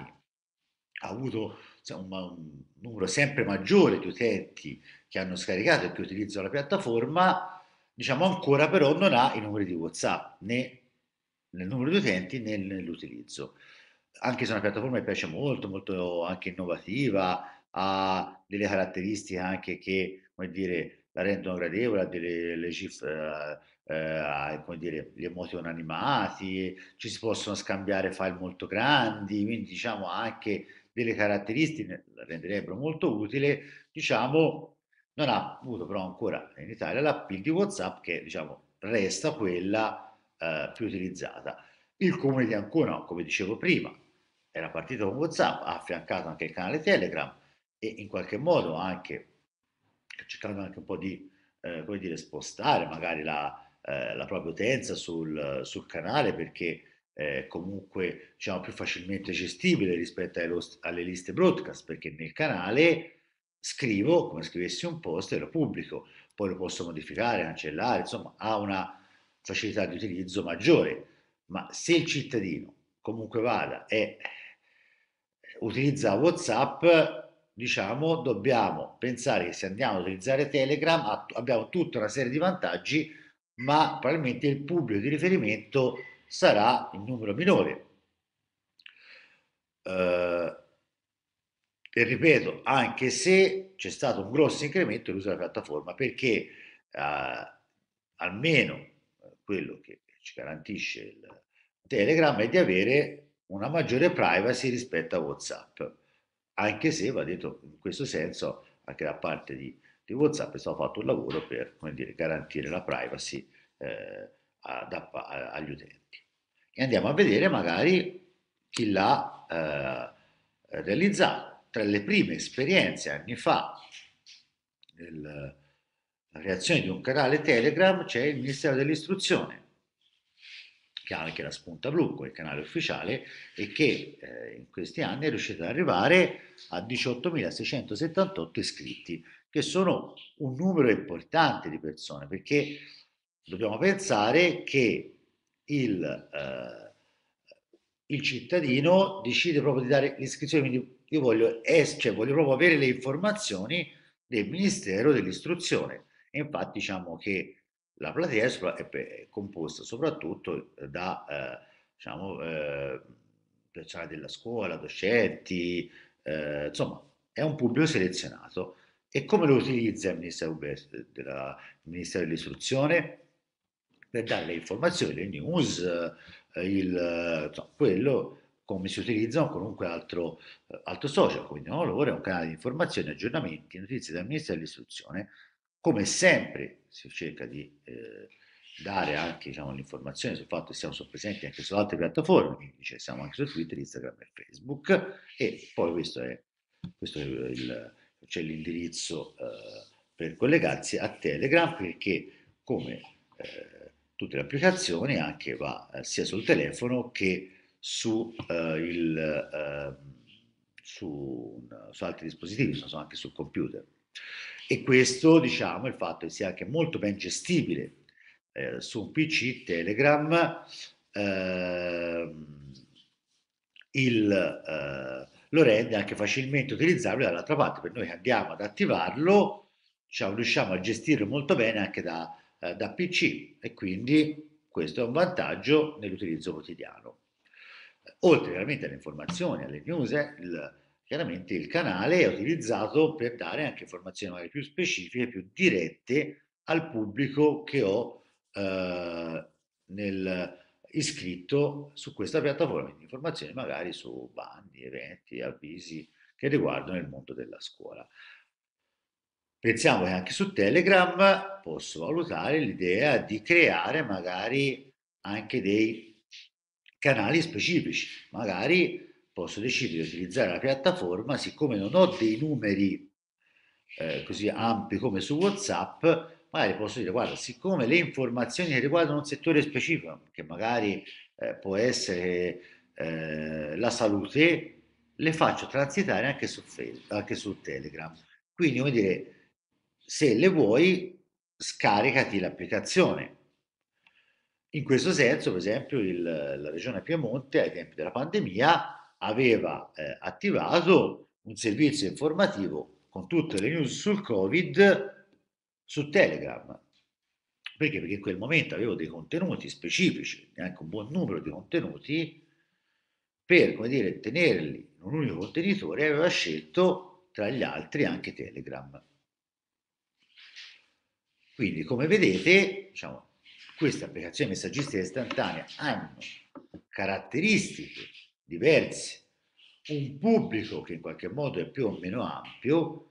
ha avuto insomma, un numero sempre maggiore di utenti che hanno scaricato e che utilizzano la piattaforma, diciamo ancora però non ha i numeri di WhatsApp né nel numero di utenti né nell'utilizzo. Anche se una piattaforma mi piace molto, molto anche innovativa, ha delle caratteristiche anche che, come dire, la rendono gradevole, ha delle cifre eh, come dire, gli emoticon animati, ci si possono scambiare file molto grandi, quindi diciamo anche delle caratteristiche renderebbero molto utile, diciamo non ha avuto però ancora in Italia l'appeal di WhatsApp che diciamo resta quella eh, più utilizzata. Il comune di Ancona, come dicevo prima, era partito con WhatsApp, ha affiancato anche il canale Telegram e in qualche modo anche cercando anche un po' di eh, come dire, spostare magari la, eh, la propria utenza sul, sul canale perché è eh, comunque diciamo, più facilmente gestibile rispetto ai, alle liste broadcast perché nel canale scrivo come scrivessi un post e lo pubblico, poi lo posso modificare, cancellare, insomma ha una facilità di utilizzo maggiore, ma se il cittadino comunque vada e utilizza Whatsapp, diciamo dobbiamo pensare che se andiamo a utilizzare Telegram abbiamo tutta una serie di vantaggi ma probabilmente il pubblico di riferimento sarà il numero minore. Eh, e ripeto, anche se c'è stato un grosso incremento dell'uso della piattaforma, perché eh, almeno eh, quello che ci garantisce il Telegram è di avere una maggiore privacy rispetto a WhatsApp, anche se va detto in questo senso anche da parte di di WhatsApp è stato fatto un lavoro per dire, garantire la privacy eh, ad, app, agli utenti. E andiamo a vedere magari chi l'ha eh, realizzato. Tra le prime esperienze anni fa della creazione di un canale Telegram c'è il Ministero dell'Istruzione che ha anche la spunta blu, quel canale ufficiale, e che eh, in questi anni è riuscito ad arrivare a 18.678 iscritti che sono un numero importante di persone, perché dobbiamo pensare che il, eh, il cittadino decide proprio di dare l'iscrizione, quindi io voglio, es- cioè voglio proprio avere le informazioni del Ministero dell'Istruzione. E infatti diciamo che la platea è composta soprattutto da eh, diciamo, eh, personale della scuola, docenti, eh, insomma è un pubblico selezionato e come lo utilizza il Ministero, della, il Ministero dell'Istruzione? Per dare le informazioni, le news, eh, il, eh, quello come si utilizza o qualunque altro, eh, altro social, quindi no, lavoro è un canale di informazioni, aggiornamenti, notizie dal Ministero dell'Istruzione, come sempre si cerca di eh, dare anche diciamo, l'informazione sul fatto che siamo presenti anche su altre piattaforme, quindi cioè, siamo anche su Twitter, Instagram e Facebook, e poi questo è, questo è il c'è l'indirizzo eh, per collegarsi a Telegram perché come eh, tutte le applicazioni anche va eh, sia sul telefono che su, eh, il, ehm, su, su altri dispositivi, insomma anche sul computer. E questo, diciamo, il fatto che sia anche molto ben gestibile eh, su un PC Telegram, ehm, eh, il, lo rende anche facilmente utilizzabile dall'altra parte, per noi andiamo ad attivarlo, diciamo, riusciamo a gestirlo molto bene anche da, eh, da PC e quindi questo è un vantaggio nell'utilizzo quotidiano. Oltre chiaramente alle informazioni, alle news, eh, il, chiaramente il canale è utilizzato per dare anche informazioni magari più specifiche, più dirette al pubblico che ho eh, nel, iscritto su questa piattaforma di informazioni, magari su bandi, eventi, avvisi che riguardano il mondo della scuola. Pensiamo che anche su Telegram posso valutare l'idea di creare magari anche dei canali specifici, magari posso decidere di utilizzare la piattaforma, siccome non ho dei numeri eh, così ampi come su WhatsApp, magari posso dire, guarda, siccome le informazioni che riguardano un settore specifico, che magari eh, può essere eh, la salute, le faccio transitare anche su, Facebook, anche su Telegram. Quindi, come dire, se le vuoi, scaricati l'applicazione. In questo senso, per esempio, il, la regione Piemonte ai tempi della pandemia aveva eh, attivato un servizio informativo con tutte le news sul Covid su Telegram. Perché? Perché in quel momento avevo dei contenuti specifici, anche un buon numero di contenuti, per come dire, tenerli in un unico contenitore, aveva scelto tra gli altri anche Telegram. Quindi, come vedete, diciamo, queste applicazioni messaggistiche istantanee hanno caratteristiche diverse, un pubblico che in qualche modo è più o meno ampio,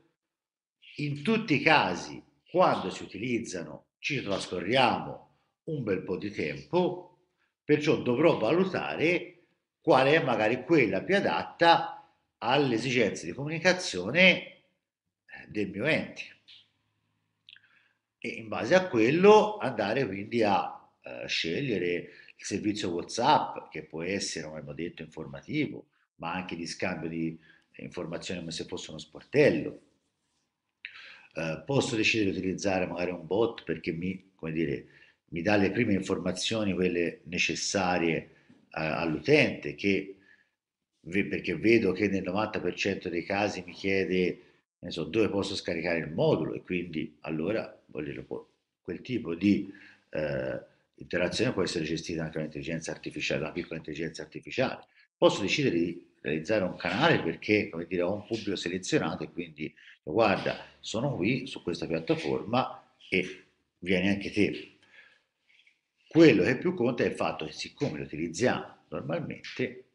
in tutti i casi quando si utilizzano ci trascorriamo un bel po' di tempo, perciò dovrò valutare qual è magari quella più adatta alle esigenze di comunicazione eh, del mio ente. E in base a quello andare quindi a eh, scegliere il servizio WhatsApp, che può essere, come abbiamo detto, informativo, ma anche di scambio di informazioni come se fosse uno sportello, eh, posso decidere di utilizzare magari un bot perché mi, dire, mi dà le prime informazioni, quelle necessarie eh, all'utente, che, perché vedo che nel 90% dei casi mi chiede so, dove posso scaricare il modulo e quindi allora dire, quel tipo di eh, interazione può essere gestita anche da un'intelligenza artificiale, da piccola intelligenza artificiale. Posso decidere di realizzare un canale perché come dire, ho un pubblico selezionato e quindi guarda, sono qui su questa piattaforma e vieni anche te. Quello che più conta è il fatto che siccome lo utilizziamo normalmente,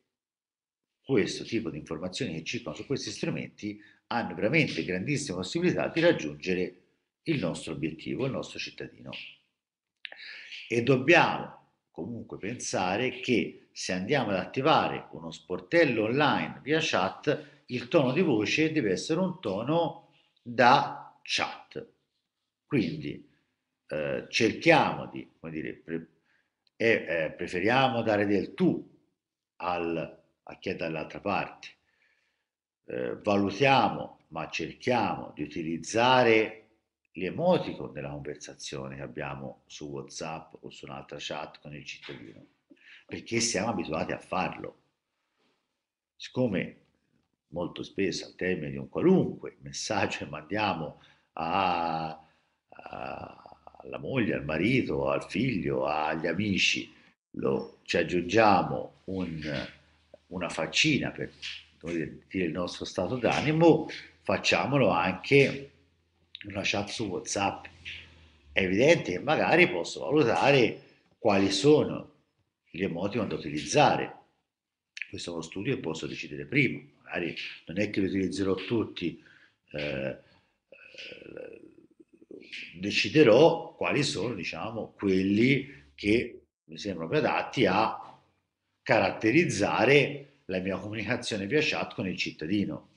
questo tipo di informazioni che circolano su questi strumenti hanno veramente grandissime possibilità di raggiungere il nostro obiettivo, il nostro cittadino. E dobbiamo comunque pensare che se andiamo ad attivare uno sportello online via chat, il tono di voce deve essere un tono da chat. Quindi eh, cerchiamo di, come dire, pre eh, eh, preferiamo dare del tu al, a chi è dall'altra parte. Eh, valutiamo, ma cerchiamo di utilizzare gli emoticon della conversazione che abbiamo su WhatsApp o su un'altra chat con il cittadino, perché siamo abituati a farlo. Siccome molto spesso al termine di un qualunque messaggio che mandiamo a, a, alla moglie, al marito, al figlio, agli amici, lo, ci aggiungiamo un, una faccina per dire il nostro stato d'animo, facciamolo anche una chat su WhatsApp. È evidente che magari posso valutare quali sono gli emoticon da utilizzare. Questo è uno studio che posso decidere prima. Magari non è che li utilizzerò tutti, eh, eh, deciderò quali sono, diciamo, quelli che mi sembrano più adatti a caratterizzare la mia comunicazione via chat con il cittadino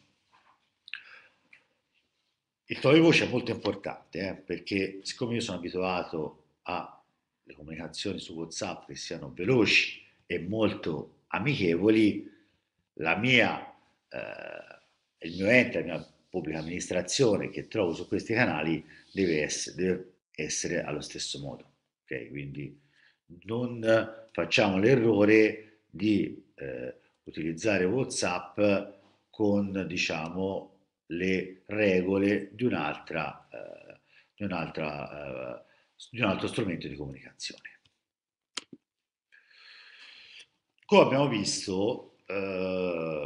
il tono di voce è molto importante eh, perché siccome io sono abituato alle comunicazioni su WhatsApp che siano veloci e molto amichevoli, la mia, eh, il mio ente, la mia pubblica amministrazione che trovo su questi canali deve essere, deve essere allo stesso modo. Okay? Quindi non facciamo l'errore di eh, utilizzare WhatsApp con diciamo le regole di, un'altra, eh, di, un'altra, eh, di un altro strumento di comunicazione. Come abbiamo visto, eh,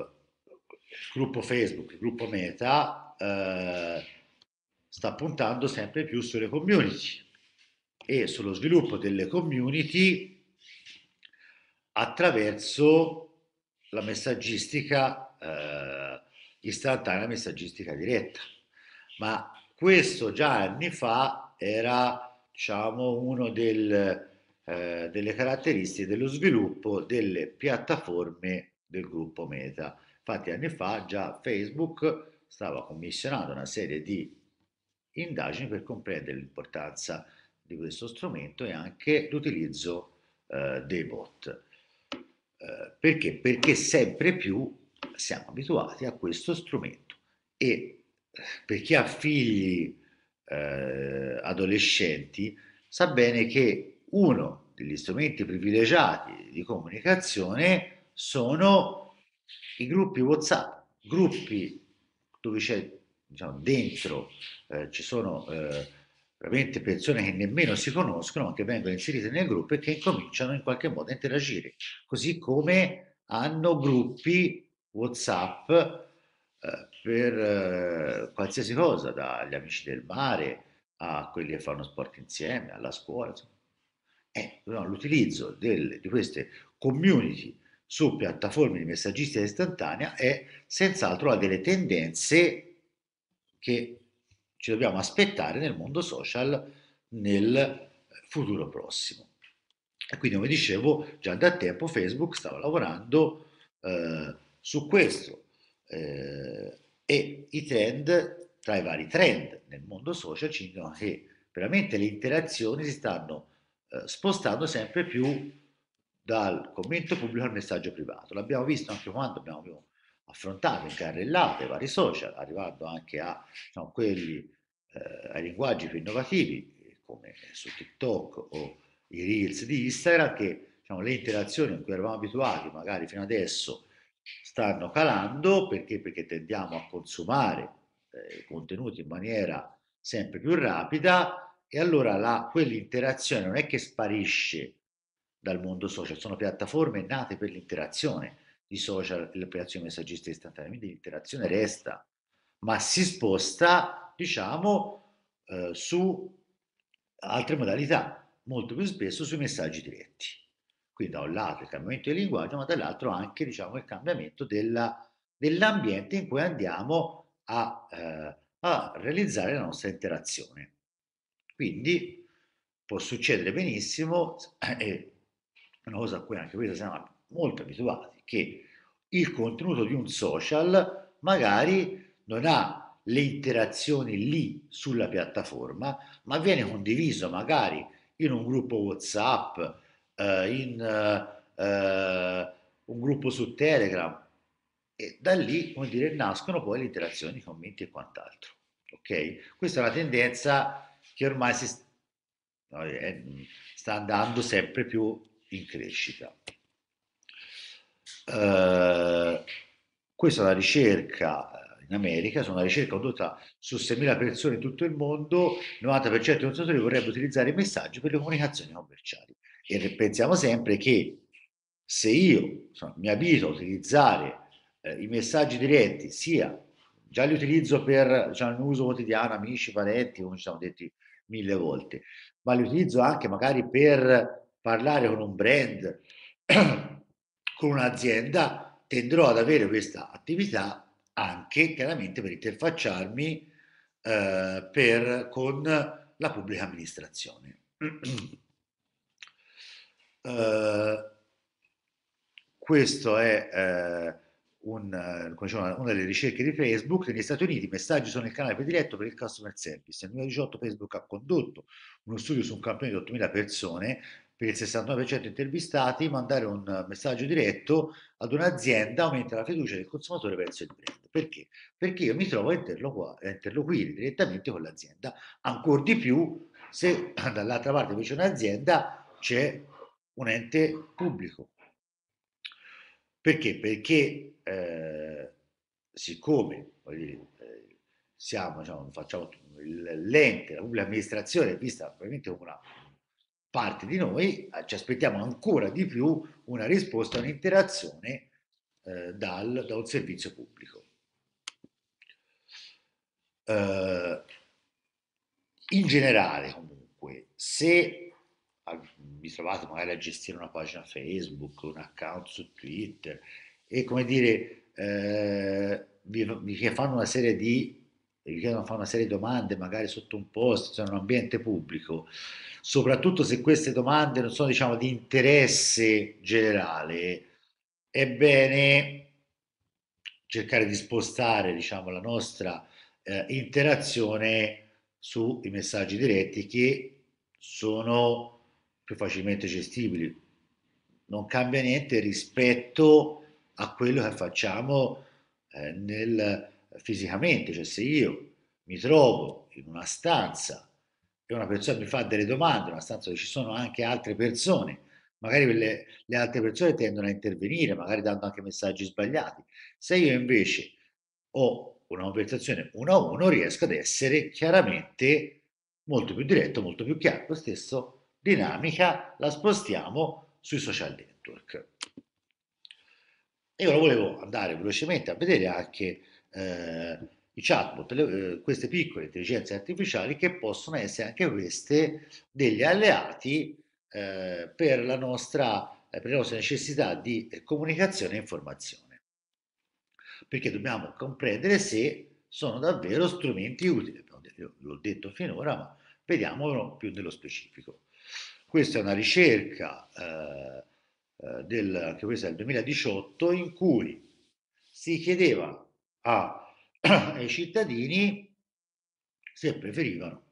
il gruppo Facebook, il gruppo Meta, eh, sta puntando sempre più sulle community e sullo sviluppo delle community attraverso la messaggistica eh, istantanea messaggistica diretta. Ma questo già anni fa era diciamo, una del, eh, delle caratteristiche dello sviluppo delle piattaforme del gruppo Meta. Infatti anni fa già Facebook stava commissionando una serie di indagini per comprendere l'importanza di questo strumento e anche l'utilizzo eh, dei bot. Eh, perché? Perché sempre più siamo abituati a questo strumento e per chi ha figli eh, adolescenti sa bene che uno degli strumenti privilegiati di comunicazione sono i gruppi WhatsApp, gruppi dove c'è diciamo, dentro eh, ci sono eh, veramente persone che nemmeno si conoscono, che vengono inserite nel gruppo e che incominciano in qualche modo a interagire, così come hanno gruppi WhatsApp eh, per eh, qualsiasi cosa, dagli amici del mare a quelli che fanno sport insieme, alla scuola. Eh, no, l'utilizzo di queste community su piattaforme di messaggistica istantanea è senz'altro una delle tendenze che ci dobbiamo aspettare nel mondo social nel futuro prossimo. E quindi, come dicevo, già da tempo Facebook stava lavorando eh, su questo eh, e i trend, tra i vari trend nel mondo social, ci dicono che veramente le interazioni si stanno eh, spostando sempre più dal commento pubblico al messaggio privato. L'abbiamo visto anche quando abbiamo affrontato, in incarrellato i vari social, arrivando anche a, diciamo, quelli, eh, ai linguaggi più innovativi, come su TikTok o i Reels di Instagram, che diciamo, le interazioni a cui eravamo abituati magari fino adesso stanno calando perché, perché tendiamo a consumare eh, contenuti in maniera sempre più rapida e allora la, quell'interazione non è che sparisce dal mondo social, sono piattaforme nate per l'interazione di social e le applicazioni messaggiste istantanee, quindi l'interazione resta, ma si sposta, diciamo, eh, su altre modalità, molto più spesso sui messaggi diretti. Quindi da un lato il cambiamento del linguaggio, ma dall'altro anche diciamo, il cambiamento della, dell'ambiente in cui andiamo a, eh, a realizzare la nostra interazione. Quindi può succedere benissimo, è eh, una cosa a cui anche questa siamo molto abituati, che il contenuto di un social magari non ha le interazioni lì sulla piattaforma, ma viene condiviso magari in un gruppo WhatsApp, eh, in eh, un gruppo su Telegram e da lì, come dire, nascono poi le interazioni, i commenti e quant'altro. Ok? Questa è una tendenza che ormai si sta andando sempre più in crescita. Uh, questa è una ricerca eh, in America, sono una ricerca condotta su 6.000 persone in tutto il mondo, il 90% dei consumatori vorrebbe utilizzare i messaggi per le comunicazioni commerciali. E pensiamo sempre che se io insomma, mi abito a utilizzare eh, i messaggi diretti, sia già li utilizzo per diciamo, un uso quotidiano, amici, parenti, come ci siamo detti mille volte, ma li utilizzo anche magari per parlare con un brand, *clears throat* con un'azienda, tendrò ad avere questa attività anche chiaramente per interfacciarmi eh, per, con la pubblica amministrazione. *clears throat* Eh, questo è eh, un, diciamo, una delle ricerche di Facebook. Negli Stati Uniti i messaggi sono il canale più diretto per il customer service. Nel 2018 Facebook ha condotto uno studio su un campione di 8.000 persone per il 69% intervistati, mandare un messaggio diretto ad un'azienda aumenta la fiducia del consumatore verso il brand. Perché? Perché io mi trovo a, interloqu- a interloquire direttamente con l'azienda, ancora di più se dall'altra parte invece un'azienda c'è un ente pubblico. Perché? Perché eh, siccome dire, eh, siamo, diciamo, facciamo l'ente, la pubblica amministrazione è vista ovviamente come una parte di noi, eh, ci aspettiamo ancora di più una risposta, un'interazione eh, dal, da un servizio pubblico. Eh, in generale, comunque, se vi trovate magari a gestire una pagina Facebook, un account su Twitter e come dire, eh, vi, vi fanno una serie di vi chiedono a fare una serie di domande magari sotto un post, cioè in un ambiente pubblico, soprattutto se queste domande non sono diciamo di interesse generale, è bene cercare di spostare diciamo la nostra eh, interazione sui messaggi diretti che sono più facilmente gestibili. Non cambia niente rispetto a quello che facciamo eh, nel, fisicamente, cioè se io mi trovo in una stanza e una persona mi fa delle domande, una stanza dove ci sono anche altre persone, magari le, le altre persone tendono a intervenire, magari dando anche messaggi sbagliati. Se io invece ho una conversazione uno a uno, riesco ad essere chiaramente molto più diretto, molto più chiaro. Lo stesso dinamica la spostiamo sui social network. E ora volevo andare velocemente a vedere anche eh, i chatbot, le, eh, queste piccole intelligenze artificiali che possono essere anche queste degli alleati eh, per, la nostra, eh, per la nostra necessità di eh, comunicazione e informazione. Perché dobbiamo comprendere se sono davvero strumenti utili, l'ho detto finora, ma vediamolo più nello specifico. Questa è una ricerca, eh, eh del, anche questa del 2018, in cui si chiedeva a, *clears throat* ai cittadini se preferivano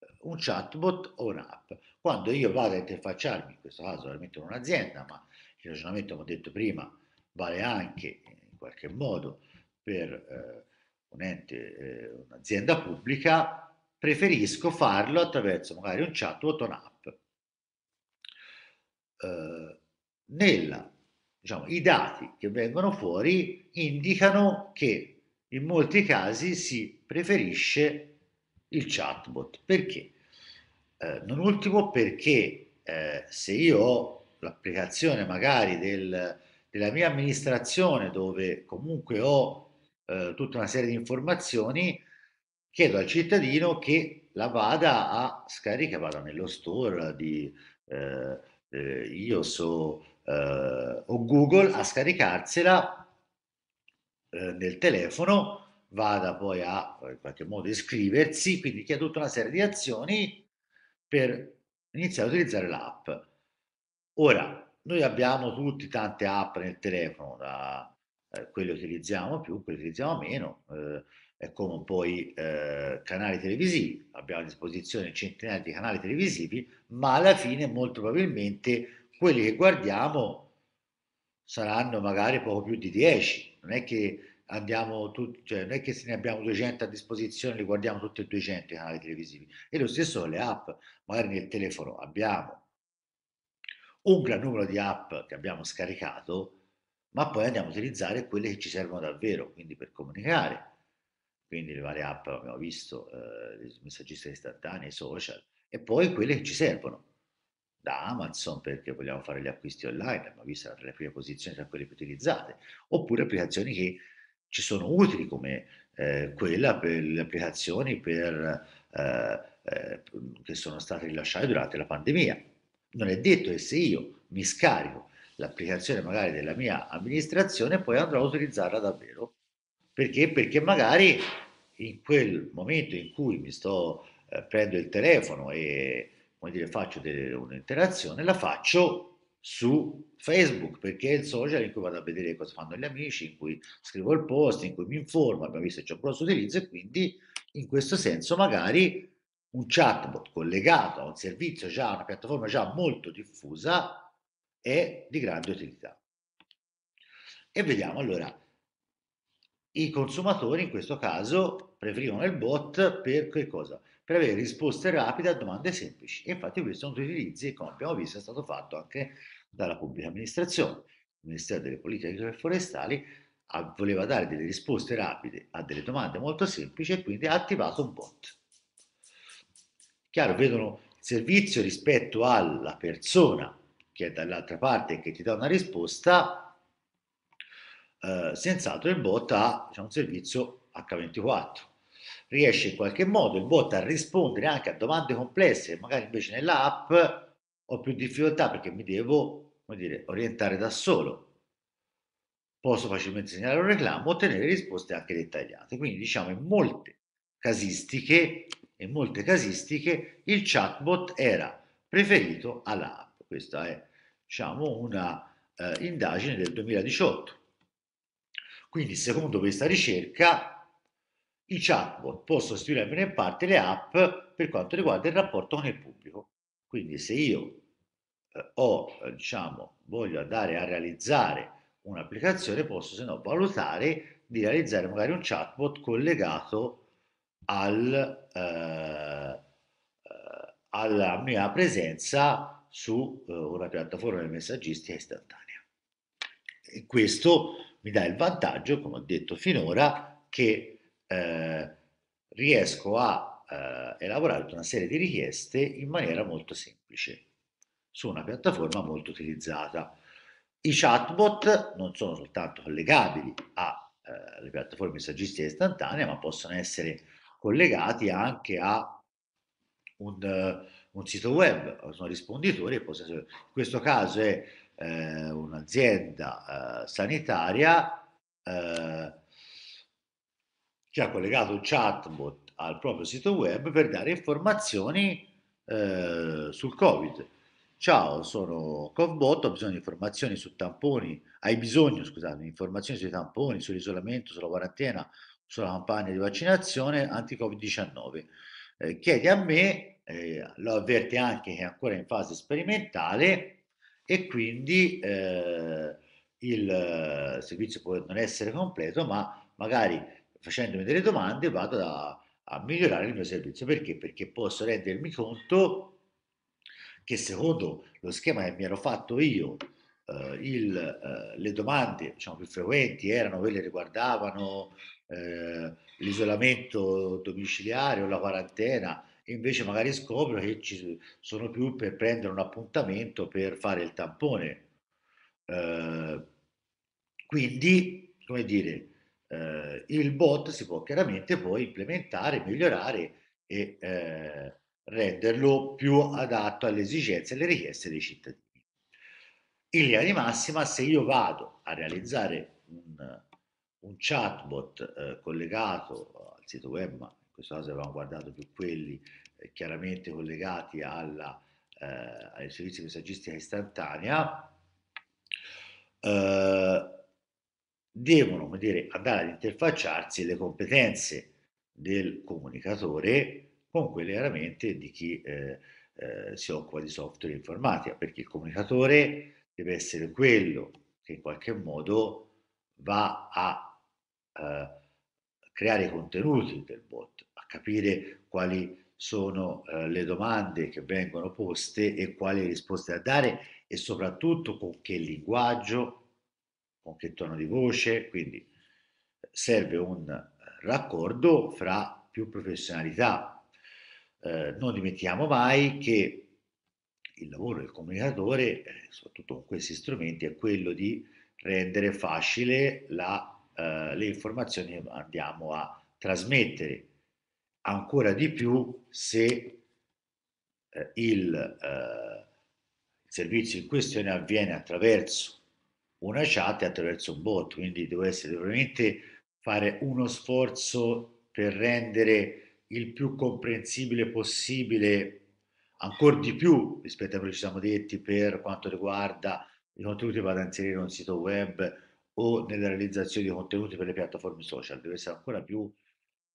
eh, un chatbot o un'app. Quando io vado a interfacciarmi, in questo caso veramente con un'azienda, ma il ragionamento, come ho detto prima, vale anche in qualche modo per eh, un ente, eh, un'azienda pubblica, preferisco farlo attraverso magari un chatbot o un'app eh, nella, diciamo, i dati che vengono fuori indicano che in molti casi si preferisce il chatbot. Perché? Eh, non ultimo perché eh, se io ho l'applicazione magari del, della mia amministrazione dove comunque ho eh, tutta una serie di informazioni, chiedo al cittadino che la vada a scaricare, vada nello store di, eh, eh, io so eh, o Google a scaricarsela eh, nel telefono, vada poi a eh, in qualche modo iscriversi, quindi c'è tutta una serie di azioni per iniziare a utilizzare l'app. Ora, noi abbiamo tutti tante app nel telefono, da eh, quelle utilizziamo più, quelle utilizziamo meno. Eh, come poi eh, canali televisivi, abbiamo a disposizione centinaia di canali televisivi, ma alla fine molto probabilmente quelli che guardiamo saranno magari poco più di 10, non è che andiamo tutti, cioè non è che se ne abbiamo 200 a disposizione li guardiamo tutti e 200 i canali televisivi e lo stesso con le app, magari nel telefono abbiamo un gran numero di app che abbiamo scaricato, ma poi andiamo a utilizzare quelle che ci servono davvero, quindi per comunicare, quindi le varie app, abbiamo visto, eh, le messaggistica istantanee, i social, e poi quelle che ci servono, da Amazon perché vogliamo fare gli acquisti online, abbiamo visto tra le prime posizioni tra quelle più utilizzate, oppure applicazioni che ci sono utili come eh, quella per le applicazioni per, eh, eh, che sono state rilasciate durante la pandemia. Non è detto che se io mi scarico l'applicazione magari della mia amministrazione poi andrò a utilizzarla davvero perché? Perché magari in quel momento in cui mi sto, eh, prendo il telefono e dire, faccio delle, un'interazione, la faccio su Facebook, perché è il social in cui vado a vedere cosa fanno gli amici, in cui scrivo il post, in cui mi informo, abbiamo visto che c'è un grosso utilizzo e quindi in questo senso magari un chatbot collegato a un servizio già, una piattaforma già molto diffusa, è di grande utilità. E vediamo allora i consumatori in questo caso preferivano il bot per, per avere risposte rapide a domande semplici. E infatti questi sono tutti utilizzi, come abbiamo visto, è stato fatto anche dalla pubblica amministrazione. Il Ministero delle Politiche e Forestali ah, voleva dare delle risposte rapide a delle domande molto semplici e quindi ha attivato un bot. Chiaro, vedono il servizio rispetto alla persona che è dall'altra parte e che ti dà una risposta eh, senz'altro il bot ha diciamo, un servizio H24. Riesce in qualche modo il bot a rispondere anche a domande complesse, magari invece nell'app ho più difficoltà perché mi devo dire, orientare da solo. Posso facilmente segnare un reclamo, ottenere risposte anche dettagliate. Quindi diciamo in molte casistiche, in molte casistiche il chatbot era preferito all'app. Questa è diciamo, una eh, indagine del 2018. Quindi, secondo questa ricerca, i chatbot possono sostituire almeno in parte le app per quanto riguarda il rapporto con il pubblico. Quindi, se io eh, ho, eh, diciamo, voglio andare a realizzare un'applicazione, posso se no valutare di realizzare magari un chatbot collegato al, eh, eh alla mia presenza su eh, una piattaforma di messaggistica istantanea. E questo mi dà il vantaggio, come ho detto finora, che eh, riesco a eh, elaborare una serie di richieste in maniera molto semplice su una piattaforma molto utilizzata. I chatbot non sono soltanto collegabili alle eh, piattaforme di saggistica istantanea, ma possono essere collegati anche a un, un sito web, sono risponditori, In questo caso è eh, un'azienda eh, sanitaria eh, che ha collegato un chatbot al proprio sito web per dare informazioni eh, sul Covid. Ciao, sono Covbot, ho bisogno di informazioni su tamponi, hai bisogno, scusate, di informazioni sui tamponi, sull'isolamento, sulla quarantena, sulla campagna di vaccinazione anti-Covid-19. Eh, chiedi a me, eh, lo avverte anche che è ancora in fase sperimentale, e quindi eh, eh, il servizio può non essere completo, ma magari facendomi delle domande vado a, a migliorare il mio servizio. Perché? Perché posso rendermi conto che secondo lo schema che mi ero fatto io, eh, il, eh, le domande diciamo, più frequenti erano quelle che riguardavano eh, l'isolamento domiciliare o la quarantena, e invece magari scopro che ci sono più per prendere un appuntamento per fare il tampone. Eh, quindi, come dire, eh, il bot si può chiaramente poi implementare, migliorare e eh, renderlo più adatto alle esigenze e alle richieste dei cittadini. In linea di massima, se io vado a realizzare un, un chatbot eh, collegato al sito web, questo caso avevamo guardato più quelli eh, chiaramente collegati alla, eh, ai servizi di messaggistica istantanea, eh, devono dire, andare ad interfacciarsi le competenze del comunicatore con quelle chiaramente di chi eh, eh, si occupa di software informatica, perché il comunicatore deve essere quello che in qualche modo va a eh, creare i contenuti del bot, capire quali sono eh, le domande che vengono poste e quali risposte da dare e soprattutto con che linguaggio, con che tono di voce, quindi serve un raccordo fra più professionalità. Eh, non dimentichiamo mai che il lavoro del comunicatore, eh, soprattutto con questi strumenti, è quello di rendere facile la, eh, le informazioni che andiamo a trasmettere ancora di più se eh, il, eh, servizio in questione avviene attraverso una chat e attraverso un bot, quindi devo essere veramente fare uno sforzo per rendere il più comprensibile possibile, ancora di più rispetto a quello che ci siamo detti per quanto riguarda i contenuti che vado a inserire in un sito web o nella realizzazione di contenuti per le piattaforme social, deve essere ancora più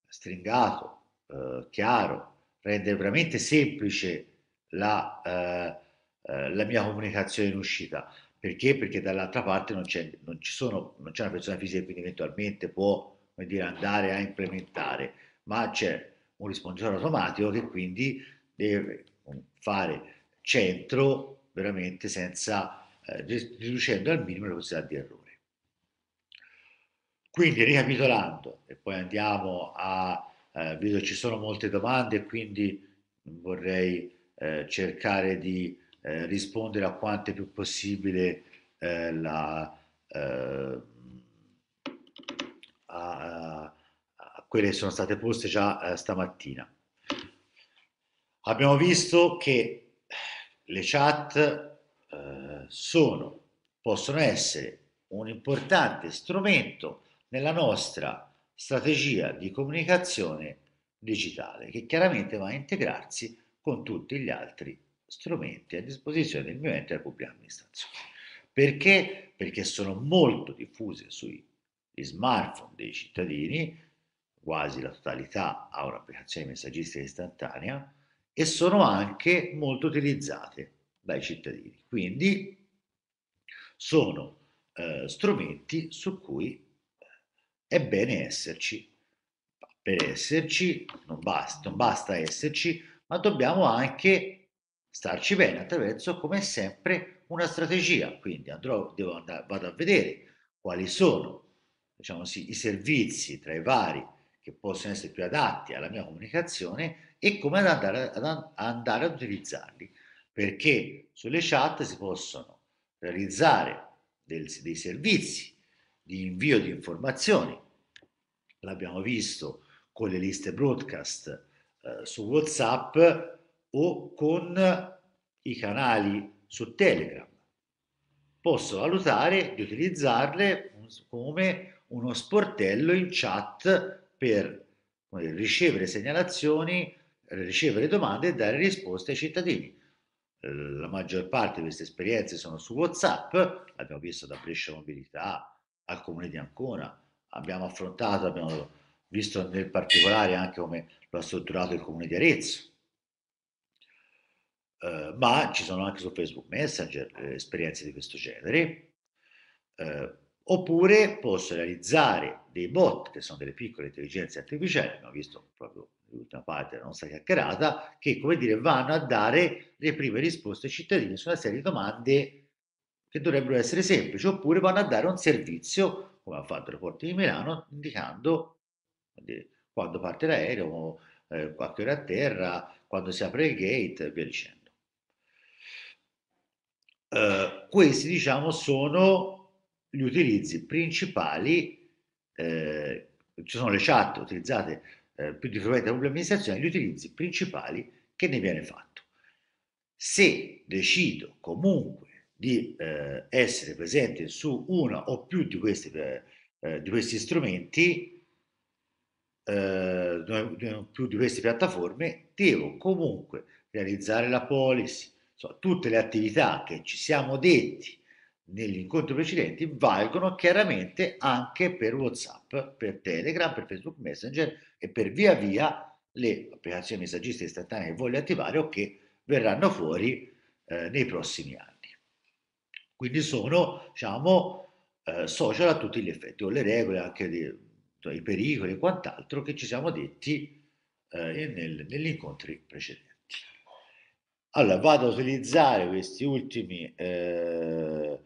stringato, eh, chiaro, rendere veramente semplice la, eh, eh, la, mia comunicazione in uscita. Perché? Perché dall'altra parte non c'è, non sono, non c'è una persona fisica che eventualmente può dire, andare a implementare, ma c'è un rispondente automatico che quindi deve mm, fare centro veramente senza, eh, riducendo al minimo la possibilità di errore. Quindi ricapitolando, e poi andiamo a eh, visto che ci sono molte domande, quindi vorrei eh, cercare di eh, rispondere a quante più possibile eh, la, eh, a, a, quelle che sono state poste già eh, stamattina. Abbiamo visto che le chat sono, possono essere un importante strumento nella nostra strategia di comunicazione digitale che chiaramente va a integrarsi con tutti gli altri strumenti a disposizione del mio ente della pubblica amministrazione. Perché? Perché sono molto diffuse sui smartphone dei cittadini, quasi la totalità ha un'applicazione messaggistica istantanea e sono anche molto utilizzate dai cittadini. Quindi sono eh, strumenti su cui è bene esserci. Per esserci non basta, non basta esserci, ma dobbiamo anche starci bene attraverso, come sempre, una strategia. Quindi andrò, devo andare, vado a vedere quali sono diciamo sì, i servizi tra i vari che possono essere più adatti alla mia comunicazione e come andare, ad andare ad utilizzarli. Perché sulle chat si possono realizzare del, dei servizi di invio di informazioni, l'abbiamo visto con le liste broadcast eh, su WhatsApp o con i canali su Telegram. Posso valutare di utilizzarle come uno sportello in chat per ricevere segnalazioni, ricevere domande e dare risposte ai cittadini. La maggior parte di queste esperienze sono su WhatsApp, l'abbiamo visto da Brescia Mobilità, al comune di Ancona. Abbiamo affrontato, abbiamo visto nel particolare anche come lo ha strutturato il comune di Arezzo. Eh, ma ci sono anche su Facebook Messenger eh, esperienze di questo genere. Eh, oppure posso realizzare dei bot, che sono delle piccole intelligenze artificiali, abbiamo visto proprio l'ultima parte della nostra chiacchierata, che come dire vanno a dare le prime risposte ai cittadini su una serie di domande che dovrebbero essere semplici, oppure vanno a dare un servizio, come ha fatto l'aeroporto di Milano, indicando quando parte l'aereo, eh, qualche ora a terra, quando si apre il gate e via dicendo. Eh, questi, diciamo, sono gli utilizzi principali, eh, ci sono le chat utilizzate eh, più di frequente da pubblica amministrazione, gli utilizzi principali che ne viene fatto. Se decido comunque di eh, essere presente su una o più di questi, eh, eh, di questi strumenti, eh, più di queste piattaforme, devo comunque realizzare la policy. Insomma, tutte le attività che ci siamo detti negli incontri precedenti valgono chiaramente anche per WhatsApp, per Telegram, per Facebook Messenger e per via via le applicazioni messaggiste istantanee che voglio attivare o che verranno fuori eh, nei prossimi anni. Quindi sono, diciamo, eh, social a tutti gli effetti, con le regole, anche di, cioè, i pericoli e quant'altro che ci siamo detti eh, nel, negli incontri precedenti. Allora, vado a utilizzare questi ultimi eh,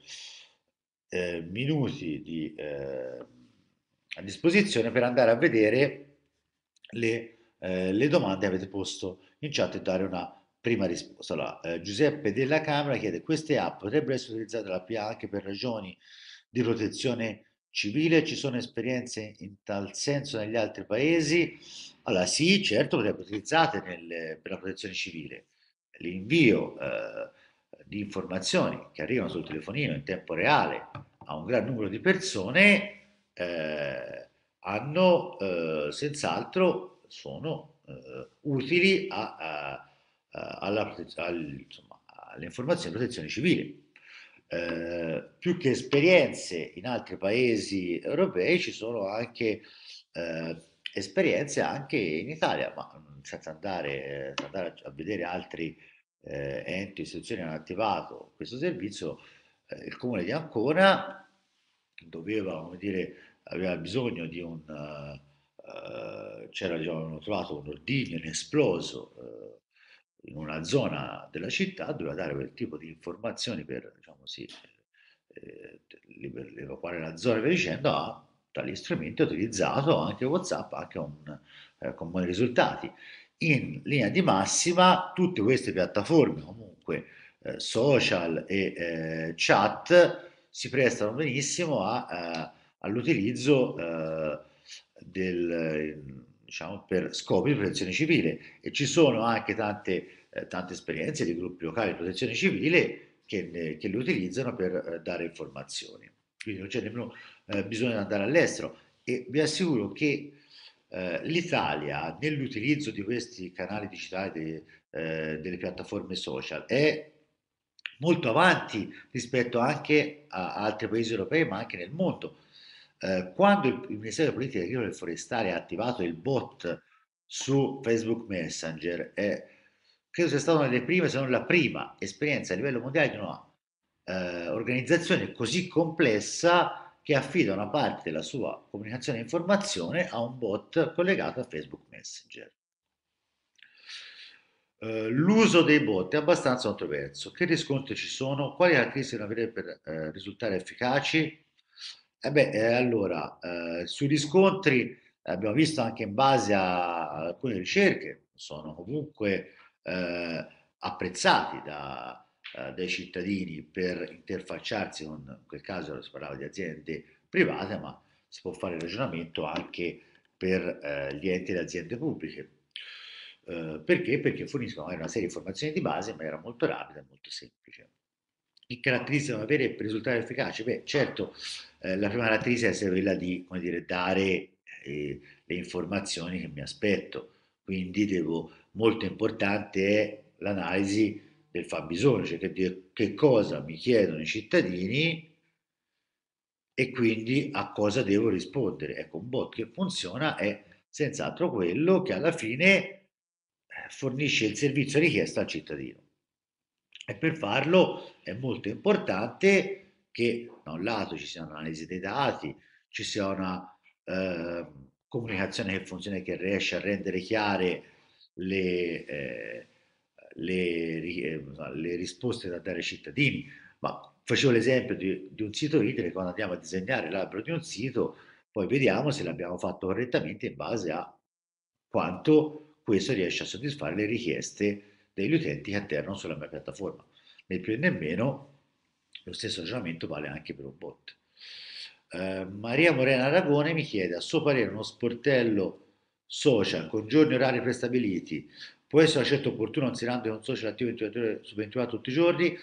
eh minuti di, eh, a disposizione per andare a vedere le, eh, le domande che avete posto in chat e dare una Prima risposta. Allora, eh, Giuseppe della Camera chiede queste app potrebbero essere utilizzate dalla PA anche per ragioni di protezione civile? Ci sono esperienze in tal senso negli altri paesi? Allora sì, certo, potrebbero essere utilizzate nel, per la protezione civile. L'invio eh, di informazioni che arrivano sul telefonino in tempo reale a un gran numero di persone eh, hanno eh, senz'altro sono eh, utili a, a eh, alla, insomma, all'informazione e protezione civile. Eh, più che esperienze in altri paesi europei ci sono anche eh, esperienze anche in Italia, ma mm, senza andare, senza andare a vedere altri eh, enti, istituzioni hanno attivato questo servizio, eh, il comune di Ancona doveva, come dire, aveva bisogno di un... Uh, c'era, già diciamo, trovato un ordigno inesploso in una zona della città doveva dare quel tipo di informazioni per, diciamo così, eh, evacuare la zona e via dicendo, ha ah, tali strumenti utilizzato anche WhatsApp anche un, eh, con buoni risultati. In linea di massima tutte queste piattaforme comunque eh, social e eh, chat si prestano benissimo eh, all'utilizzo eh, del diciamo, per scopi di protezione civile e ci sono anche tante, eh, tante esperienze di gruppi locali di protezione civile che, eh, che le utilizzano per eh, dare informazioni. Quindi non c'è nemmeno eh, bisogno di andare all'estero e vi assicuro che eh, l'Italia nell'utilizzo di questi canali digitali de, eh, delle piattaforme social è molto avanti rispetto anche a altri paesi europei ma anche nel mondo eh, quando il, Ministero della Politica Agricola e Forestale ha attivato il bot su Facebook Messenger, eh, credo sia stata una delle prime, se non la prima, esperienza a livello mondiale di una eh, organizzazione così complessa che affida una parte della sua comunicazione e informazione a un bot collegato a Facebook Messenger. Eh, l'uso dei bot è abbastanza controverso. Che riscontri ci sono? Quali caratteristiche devono avere per uh, risultare efficaci? Eh beh, eh, allora, eh, sui riscontri abbiamo visto anche in base a alcune ricerche, sono comunque eh, apprezzati da, eh, dai cittadini per interfacciarsi, con, in quel caso si parlava di aziende private, ma si può fare il ragionamento anche per eh, gli enti e le aziende pubbliche. perché? Perché forniscono una serie di informazioni di base in maniera molto rapida e molto semplice. Che caratterizzano avere per risultare efficace? Beh, certo, eh, la prima caratteristica è quella di dire, dare eh, le informazioni che mi aspetto, quindi devo, molto importante è l'analisi del fabbisogno, cioè che, che cosa mi chiedono i cittadini e quindi a cosa devo rispondere. Ecco, un bot che funziona è senz'altro quello che alla fine eh, fornisce il servizio richiesto al cittadino. E per farlo è molto importante che da un lato ci sia un'analisi dei dati, ci sia una eh, comunicazione che funziona e che riesce a rendere chiare le, eh, le, eh, le, risposte da dare ai cittadini. Ma facevo l'esempio di, di un sito ITRE, quando andiamo a disegnare l'albero di un sito, poi vediamo se l'abbiamo fatto correttamente in base a quanto questo riesce a soddisfare le richieste degli utenti che atterrano sulla mia piattaforma. Né più né meno lo stesso ragionamento vale anche per un bot. Eh, Maria Morena Aragone mi chiede, a suo parere uno sportello social con giorni e orari prestabiliti può essere una scelta opportuna considerando che un social attivo 24 ore su 24 tutti i giorni?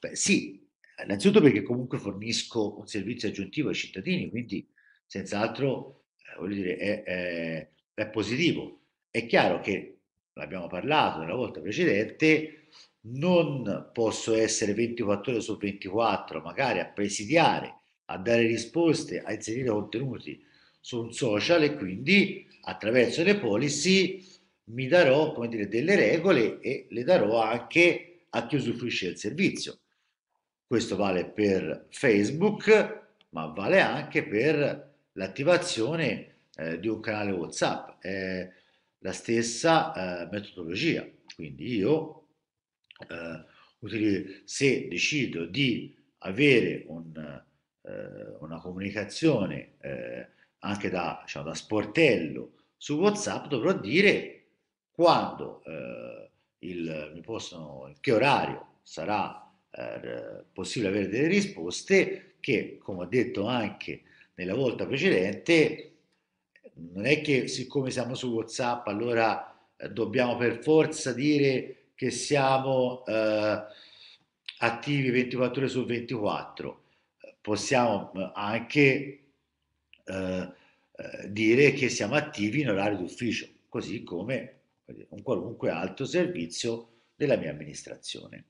Beh, sì, innanzitutto perché comunque fornisco un servizio aggiuntivo ai cittadini, quindi senz'altro eh, dire, è, è, è positivo. È chiaro che l'abbiamo parlato nella volta precedente, non posso essere 24 ore su 24 magari a presidiare, a dare risposte, a inserire contenuti su un social e quindi attraverso le policy mi darò come dire, delle regole e le darò anche a chi usufruisce del servizio. Questo vale per Facebook, ma vale anche per l'attivazione eh, di un canale WhatsApp. È la stessa eh, metodologia. Quindi io eh, se decido di avere un, eh, una comunicazione eh, anche da, diciamo, da, sportello su WhatsApp, dovrò dire quando eh, il, mi possono, in che orario sarà eh, possibile avere delle risposte che, come ho detto anche nella volta precedente, non è che siccome siamo su WhatsApp allora eh, dobbiamo per forza dire che siamo eh, attivi 24 ore su 24. Possiamo eh, anche eh, eh, dire che siamo attivi in orario d'ufficio, così come un qualunque altro servizio della mia amministrazione.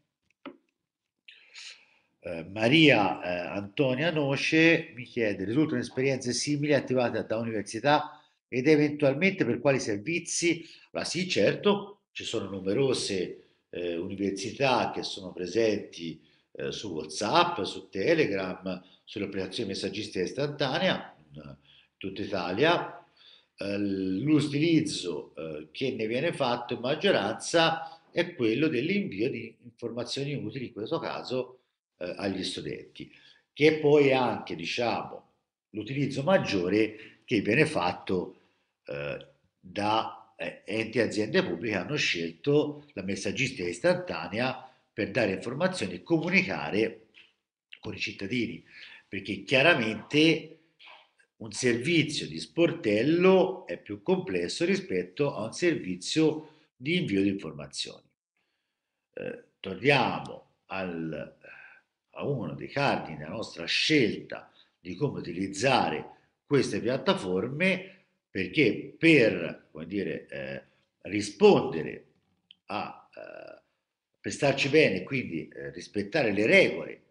Eh, Maria eh, Antonia Noce mi chiede, risultano esperienze simili attivate da università ed eventualmente per quali servizi? Ma sì, certo, ci sono numerose eh, università che sono presenti eh, su WhatsApp, su Telegram, sulle applicazioni messaggistica istantanea, in tutta Italia. Eh, l'utilizzo eh, che ne viene fatto in maggioranza è quello dell'invio di informazioni utili, in questo caso eh, agli studenti, che poi è anche diciamo, l'utilizzo maggiore che viene fatto da enti eh, e aziende pubbliche hanno scelto la messaggistica istantanea per dare informazioni e comunicare con i cittadini, perché chiaramente un servizio di sportello è più complesso rispetto a un servizio di invio di informazioni. Eh, torniamo al, a uno dei cardini della nostra scelta di come utilizzare queste piattaforme, perché per dire, eh, rispondere a eh, per starci bene, quindi eh, rispettare le regole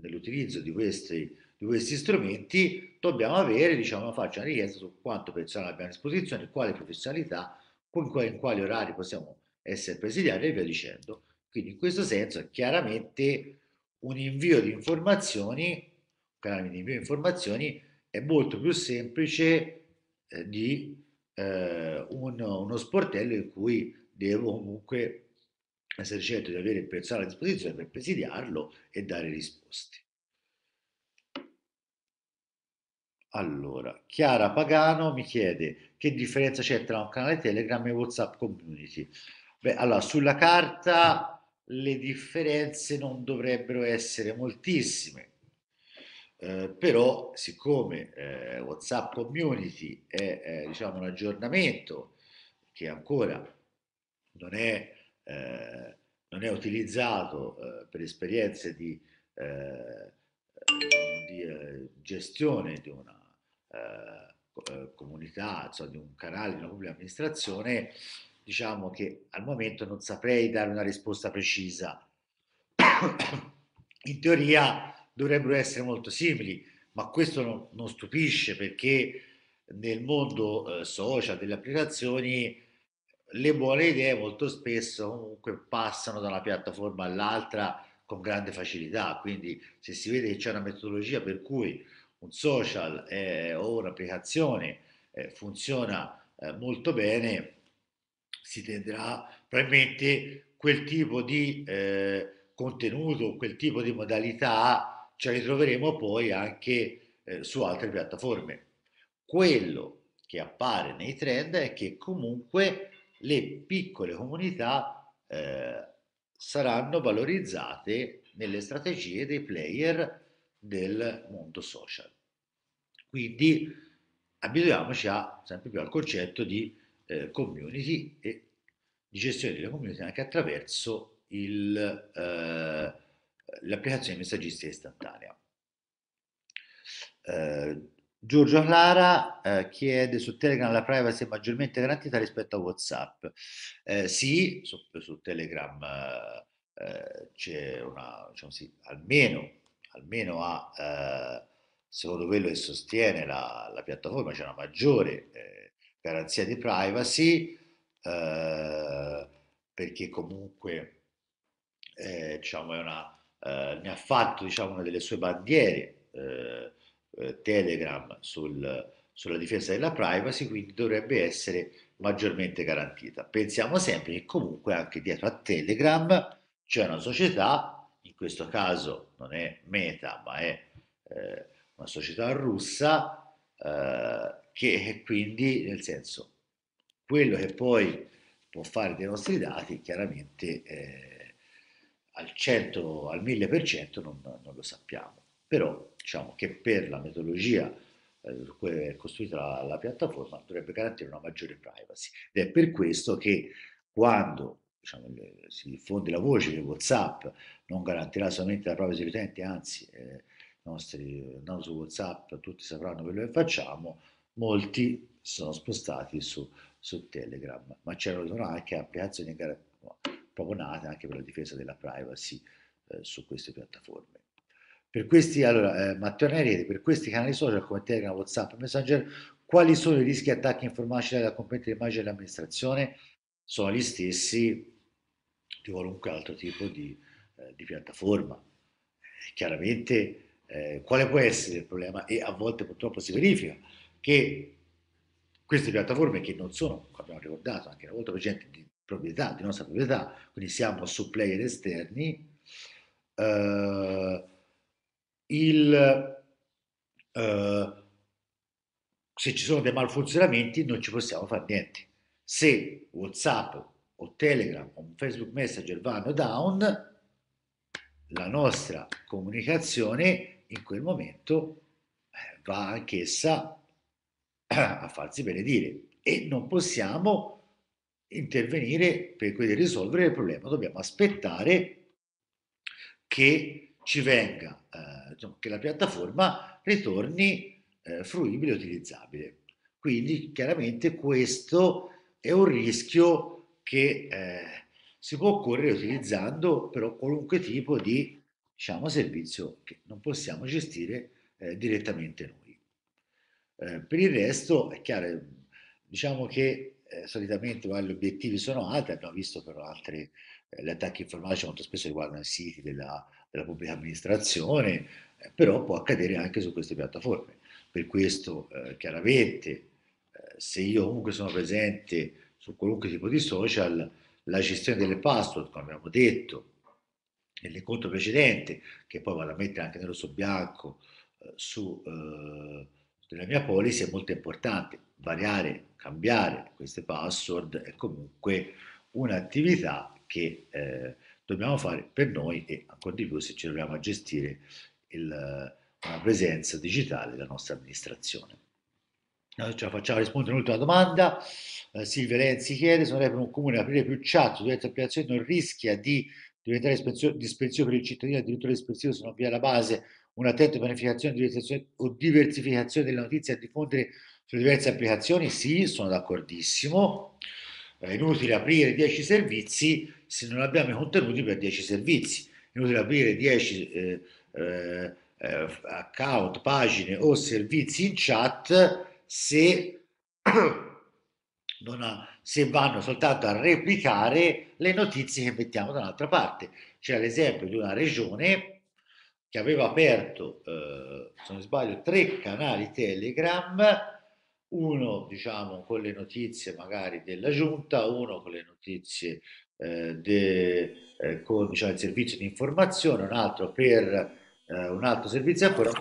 nell'utilizzo di questi, di questi strumenti, dobbiamo avere, diciamo, faccio una richiesta su quanto personale abbiamo a disposizione, quale professionalità, con quali, in quali orari possiamo essere presidiari e via dicendo. Quindi in questo senso è chiaramente un invio di informazioni, un canale di invio di informazioni è molto più semplice eh, di eh, un, uno sportello in cui devo comunque essere certo di avere il personale a disposizione per presidiarlo e dare risposte. Allora, Chiara Pagano mi chiede che differenza c'è tra un canale Telegram e WhatsApp Community. Beh, allora, sulla carta le differenze non dovrebbero essere moltissime, eh, però siccome eh, WhatsApp Community è eh, diciamo, un aggiornamento che ancora non è, eh, non è utilizzato eh, per esperienze di, di gestione di una comunità, insomma, di un canale, di una pubblica amministrazione, diciamo che al momento non saprei dare una risposta precisa. *coughs* In teoria dovrebbero essere molto simili, ma questo non, non stupisce perché nel mondo eh, social delle applicazioni le buone idee molto spesso comunque passano da una piattaforma all'altra con grande facilità, quindi se si vede che c'è una metodologia per cui un social eh, o un'applicazione eh, funziona eh, molto bene, si tenderà probabilmente quel tipo di eh, contenuto, quel tipo di modalità ci ritroveremo poi anche eh, su altre piattaforme. Quello che appare nei trend è che comunque le piccole comunità eh, saranno valorizzate nelle strategie dei player del mondo social. Quindi abituiamoci a, sempre più al concetto di eh, community e di gestione delle community anche attraverso il eh, l'applicazione di messaggistica istantanea. Eh, Giorgio Clara eh, chiede su Telegram la privacy è maggiormente garantita rispetto a WhatsApp. Eh, sì, su, su Telegram eh, c'è una, diciamo sì, almeno, almeno a, eh, secondo quello che sostiene la, la piattaforma, c'è una maggiore eh, garanzia di privacy perché comunque diciamo è una eh, ne ha fatto diciamo, una delle sue bandiere eh, eh, Telegram sul, sulla difesa della privacy, quindi dovrebbe essere maggiormente garantita. Pensiamo sempre che comunque anche dietro a Telegram c'è una società, in questo caso non è Meta, ma è eh, una società russa, eh, che quindi, nel senso, quello che poi può fare dei nostri dati chiaramente... Eh, al 100, al 1000% non, non lo sappiamo, però diciamo che per la metodologia eh, costruita la, la, piattaforma dovrebbe garantire una maggiore privacy ed è per questo che quando diciamo, si diffonde la voce che Whatsapp non garantirà solamente la privacy degli utenti, anzi eh, nostri, no, su Whatsapp tutti sapranno quello che facciamo, molti sono spostati su, su Telegram, ma c'erano anche applicazioni proprio anche per la difesa della privacy eh, su queste piattaforme. Per questi, allora, eh, Matteo Neri, per questi canali social come Telegram, Whatsapp Messenger, quali sono i rischi e attacchi informatici della competente immagine dell'amministrazione? Sono gli stessi di qualunque altro tipo di, eh, di piattaforma. Eh, chiaramente, eh, quale può essere il problema? E a volte purtroppo si verifica che queste piattaforme che non sono, come abbiamo ricordato anche una volta precedente, di proprietà, di nostra proprietà, quindi siamo su player esterni, eh, il, eh, se ci sono dei malfunzionamenti non ci possiamo fare niente. Se Whatsapp o Telegram o Facebook Messenger vanno down, la nostra comunicazione in quel momento eh, va anch'essa a farsi benedire e non possiamo intervenire per quindi risolvere il problema, dobbiamo aspettare che ci venga, eh, diciamo, che la piattaforma ritorni eh, fruibile e utilizzabile. Quindi chiaramente questo è un rischio che eh, si può correre utilizzando però qualunque tipo di diciamo, servizio che non possiamo gestire eh, direttamente noi. Eh, per il resto è chiaro, diciamo che eh, solitamente gli obiettivi sono altri, abbiamo visto però altri, eh, gli attacchi informatici molto spesso riguardano i siti della, della pubblica amministrazione, eh, però può accadere anche su queste piattaforme. Per questo eh, chiaramente eh, se io comunque sono presente su qualunque tipo di social, la gestione delle password, come abbiamo detto nell'incontro precedente, che poi vado a mettere anche nello eh, su bianco su della mia policy è molto importante. Variare, cambiare queste password è comunque un'attività che eh, dobbiamo fare per noi e ancora di più se ci troviamo a gestire il, una presenza digitale della nostra amministrazione. Noi ce la facciamo rispondere a un'ultima domanda. Eh, Silvia Renzi chiede, se non è per un comune aprire più chat durante l'applicazione non rischia di diventare dispensivo per il cittadino, addirittura dispensivo se non via la base un'attenta pianificazione o diversificazione della notizia a diffondere sulle diverse applicazioni? Sì, sono d'accordissimo. È eh, inutile aprire 10 servizi se non abbiamo i contenuti per 10 servizi. È inutile aprire 10 eh, eh, eh account, pagine o servizi in chat se, *coughs* ha, se vanno soltanto a replicare le notizie che mettiamo da un'altra parte. C'è l'esempio di una regione che aveva aperto, eh, se non sbaglio, tre canali Telegram, uno diciamo con le notizie magari della giunta, uno con le notizie eh, de, eh, con diciamo, il servizio di informazione, un altro per eh, un altro servizio ancora,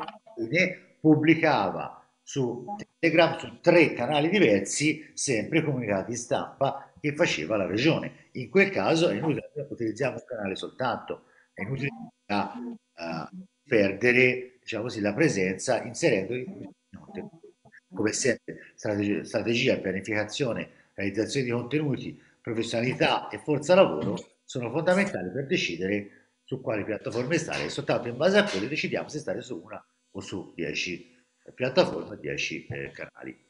ne pubblicava su Telegram su tre canali diversi, sempre comunicati stampa che faceva la regione. In quel caso è inutile utilizzare un canale soltanto, è inutile uh, perdere diciamo così, la presenza inserendoli come sempre strategia, strategia, pianificazione, realizzazione di contenuti, professionalità e forza lavoro sono fondamentali per decidere su quale piattaforme stare e soltanto in base a quelle decidiamo se stare su una o su 10 piattaforme, 10 eh, canali.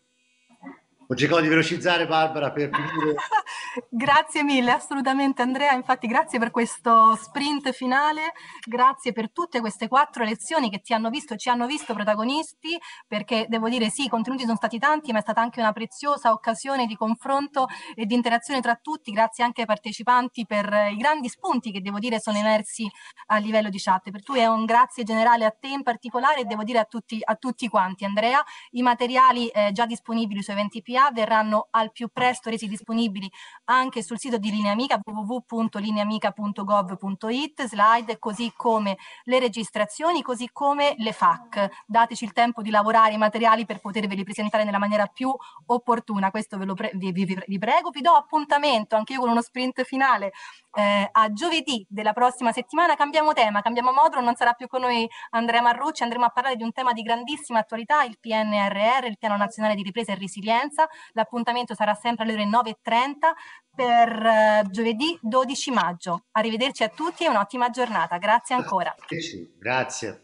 Ho cercato di velocizzare Barbara per finire. *laughs* grazie mille, assolutamente Andrea, infatti grazie per questo sprint finale, grazie per tutte queste quattro lezioni che ti hanno visto, ci hanno visto protagonisti, perché devo dire sì, i contenuti sono stati tanti, ma è stata anche una preziosa occasione di confronto e di interazione tra tutti, grazie anche ai partecipanti per i grandi spunti che devo dire sono emersi a livello di chat, per cui è un grazie generale a te in particolare e devo dire a tutti, a tutti quanti Andrea, i materiali eh, già disponibili su eventi PA SPA verranno al più presto resi disponibili anche sul sito di Linea Amica www.lineamica.gov.it, slide, così come le registrazioni, così come le FAC. Dateci il tempo di lavorare i materiali per poterveli presentare nella maniera più opportuna, questo ve lo pre- vi, vi, vi prego. Vi do appuntamento anche io con uno sprint finale eh, a giovedì della prossima settimana. Cambiamo tema, cambiamo modulo, non sarà più con noi Andrea Marrucci, andremo a parlare di un tema di grandissima attualità, il PNRR, il Piano Nazionale di Ripresa e Resilienza L'appuntamento sarà sempre alle ore 9.30 per eh, giovedì 12 maggio. Arrivederci a tutti e un'ottima giornata. Grazie ancora. Grazie.